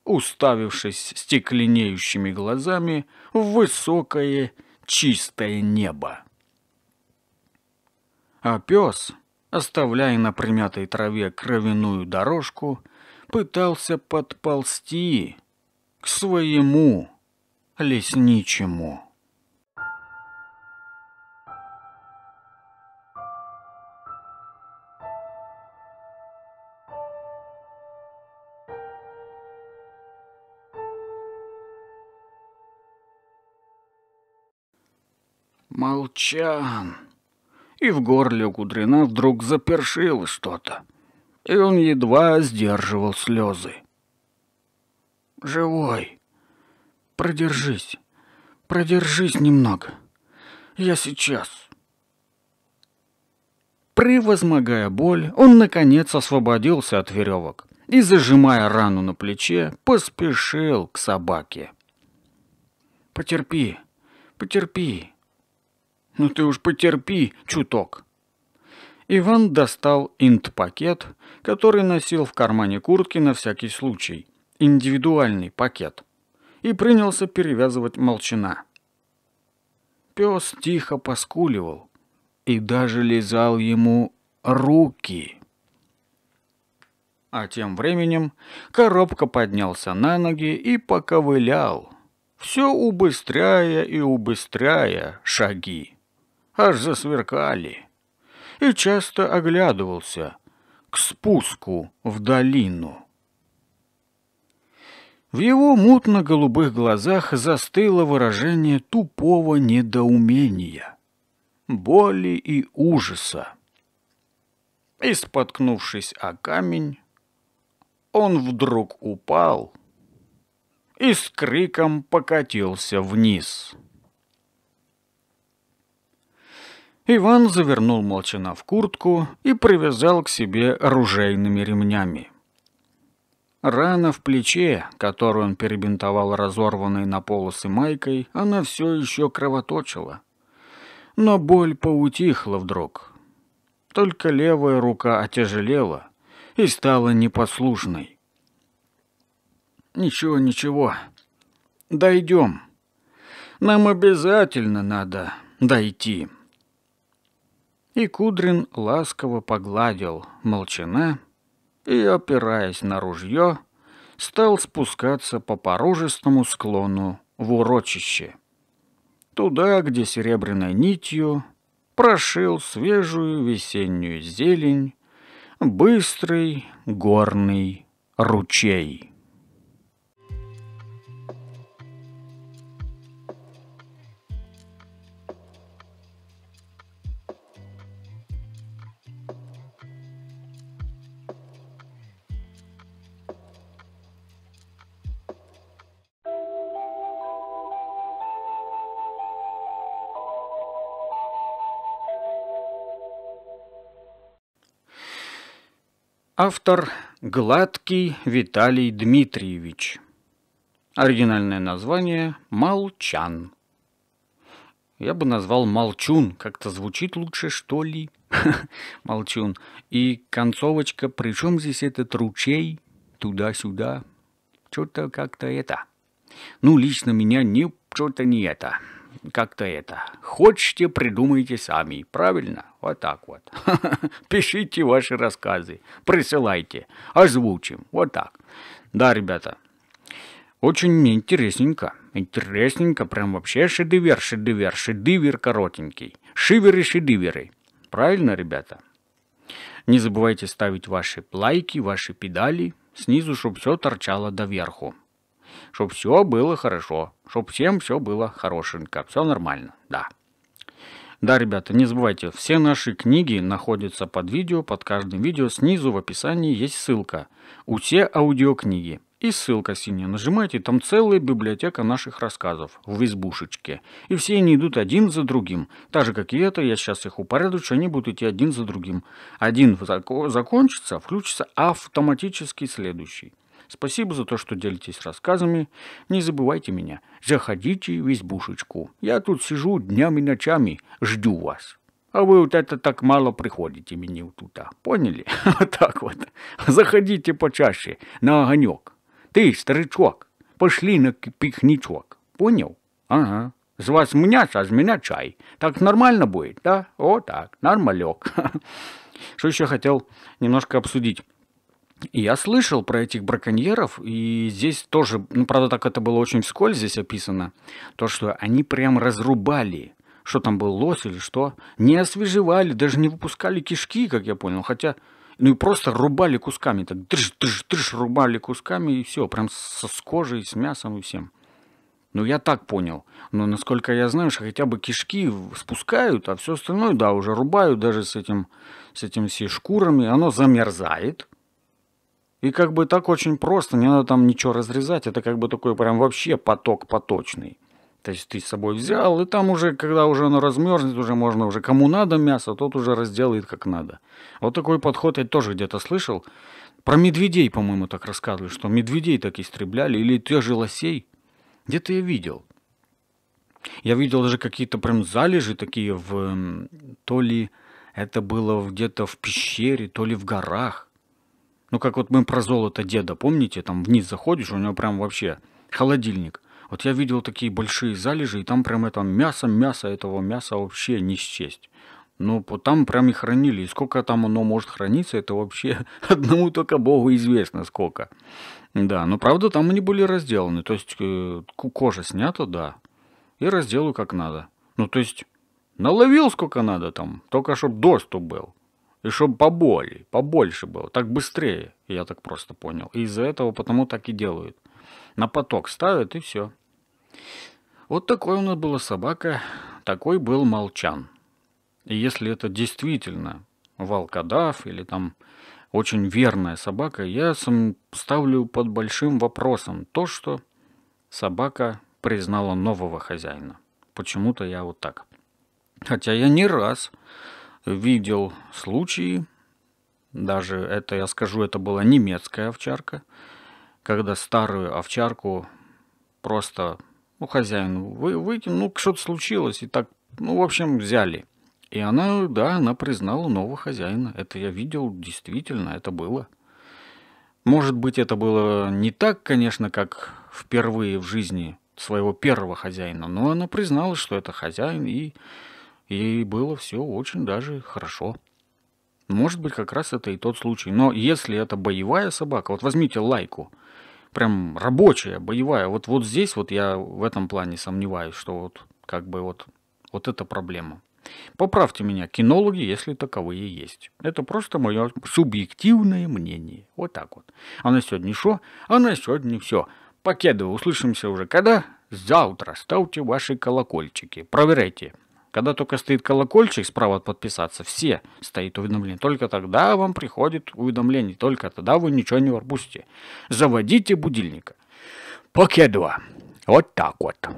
уставившись стекленеющими глазами в высокое чистое небо. А пес, оставляя на примятой траве кровяную дорожку, пытался подползти к своему лесничему. Молчан. И в горле у Кудрина вдруг запершило что-то и он едва сдерживал слезы. «Живой! Продержись! Продержись немного! Я сейчас!» Превозмогая боль, он наконец освободился от веревок и, зажимая рану на плече, поспешил к собаке. «Потерпи, потерпи. Ну ты уж потерпи чуток. Иван достал инт-пакет, который носил в кармане куртки на всякий случай, индивидуальный пакет, и принялся перевязывать молчана. Пес тихо поскуливал и даже лизал ему руки. А тем временем коробка поднялся на ноги и поковылял, все убыстряя и убыстряя шаги. Аж засверкали и часто оглядывался к спуску в долину. В его мутно-голубых глазах застыло выражение тупого недоумения, боли и ужаса. И, споткнувшись о камень, он вдруг упал и с криком покатился вниз. Иван завернул Молчана в куртку и привязал к себе оружейными ремнями. Рана в плече, которую он перебинтовал разорванной на полосы майкой, она все еще кровоточила. Но боль поутихла вдруг. Только левая рука отяжелела и стала непослушной. «Ничего, ничего. Дойдем. Нам обязательно надо дойти» и Кудрин ласково погладил молчана и, опираясь на ружье, стал спускаться по порожистому склону в урочище. Туда, где серебряной нитью прошил свежую весеннюю зелень быстрый горный ручей. Автор – Гладкий Виталий Дмитриевич. Оригинальное название – Молчан. Я бы назвал Молчун, как-то звучит лучше, что ли? Молчун. И концовочка, при чем здесь этот ручей? Туда-сюда. Что-то как-то это. Ну, лично меня не что-то не это как-то это. Хочете, придумайте сами. Правильно? Вот так вот. Пишите ваши рассказы, присылайте, озвучим. Вот так. Да, ребята, очень интересненько. Интересненько, прям вообще шедевер, шедевер, шедевер коротенький. Шиверы, шедеверы. Правильно, ребята? Не забывайте ставить ваши лайки, ваши педали снизу, чтобы все торчало доверху чтобы все было хорошо, чтобы всем все было хорошенько, все нормально, да. Да, ребята, не забывайте, все наши книги находятся под видео, под каждым видео снизу в описании есть ссылка. У все аудиокниги. И ссылка синяя. Нажимайте, там целая библиотека наших рассказов в избушечке. И все они идут один за другим. Так же, как и это, я сейчас их упорядочу, они будут идти один за другим. Один закончится, включится автоматически следующий. Спасибо за то, что делитесь рассказами. Не забывайте меня. Заходите в избушечку. Я тут сижу днями ночами, жду вас. А вы вот это так мало приходите мне вот туда. Поняли? так вот. Заходите почаще на огонек. Ты, старичок, пошли на пикничок. Понял? Ага. С вас мясо, а с меня чай. Так нормально будет, да? О, так, нормалек. Что еще хотел немножко обсудить. Я слышал про этих браконьеров, и здесь тоже, ну, правда, так это было очень вскользь здесь описано, то, что они прям разрубали, что там был лось или что, не освежевали, даже не выпускали кишки, как я понял, хотя, ну и просто рубали кусками, так трыш, трыш, трыш, рубали кусками и все, прям со с кожей, с мясом и всем. Ну, я так понял. Но, насколько я знаю, что хотя бы кишки спускают, а все остальное, да, уже рубают даже с этим, с этим все шкурами. Оно замерзает, и как бы так очень просто, не надо там ничего разрезать, это как бы такой прям вообще поток поточный. То есть ты с собой взял, и там уже, когда уже оно размерзнет, уже можно уже, кому надо мясо, тот уже разделает как надо. Вот такой подход я тоже где-то слышал. Про медведей, по-моему, так рассказывали, что медведей так истребляли, или тех же лосей. Где-то я видел. Я видел даже какие-то прям залежи такие в... То ли это было где-то в пещере, то ли в горах. Ну, как вот мы про золото деда, помните? Там вниз заходишь, у него прям вообще холодильник. Вот я видел такие большие залежи, и там прям это мясо, мясо этого мяса вообще не счесть. Ну, там прям и хранили. И сколько там оно может храниться, это вообще одному только Богу известно сколько. Да, но правда там они были разделаны. То есть э, кожа снята, да. И разделу как надо. Ну, то есть наловил сколько надо там, только чтобы доступ был. И чтобы поболее, побольше было, так быстрее, я так просто понял. И из-за этого потому так и делают. На поток ставят и все. Вот такой у нас была собака, такой был молчан. И если это действительно волкодав или там очень верная собака, я сам ставлю под большим вопросом то, что собака признала нового хозяина. Почему-то я вот так. Хотя я не раз видел случаи, даже это, я скажу, это была немецкая овчарка, когда старую овчарку просто, ну, хозяин вы, выкинул, ну, что-то случилось, и так, ну, в общем, взяли. И она, да, она признала нового хозяина. Это я видел, действительно, это было. Может быть, это было не так, конечно, как впервые в жизни своего первого хозяина, но она признала, что это хозяин, и и было все очень даже хорошо. Может быть, как раз это и тот случай. Но если это боевая собака, вот возьмите лайку, прям рабочая, боевая, вот, вот здесь вот я в этом плане сомневаюсь, что вот как бы вот, вот эта проблема. Поправьте меня, кинологи, если таковые есть. Это просто мое субъективное мнение. Вот так вот. А на сегодня что? А на сегодня все. Покедываю, услышимся уже когда? Завтра ставьте ваши колокольчики. Проверяйте. Когда только стоит колокольчик справа от подписаться, все стоит уведомление. Только тогда вам приходит уведомление, только тогда вы ничего не пропустите. Заводите будильника. Покедва. Вот так вот.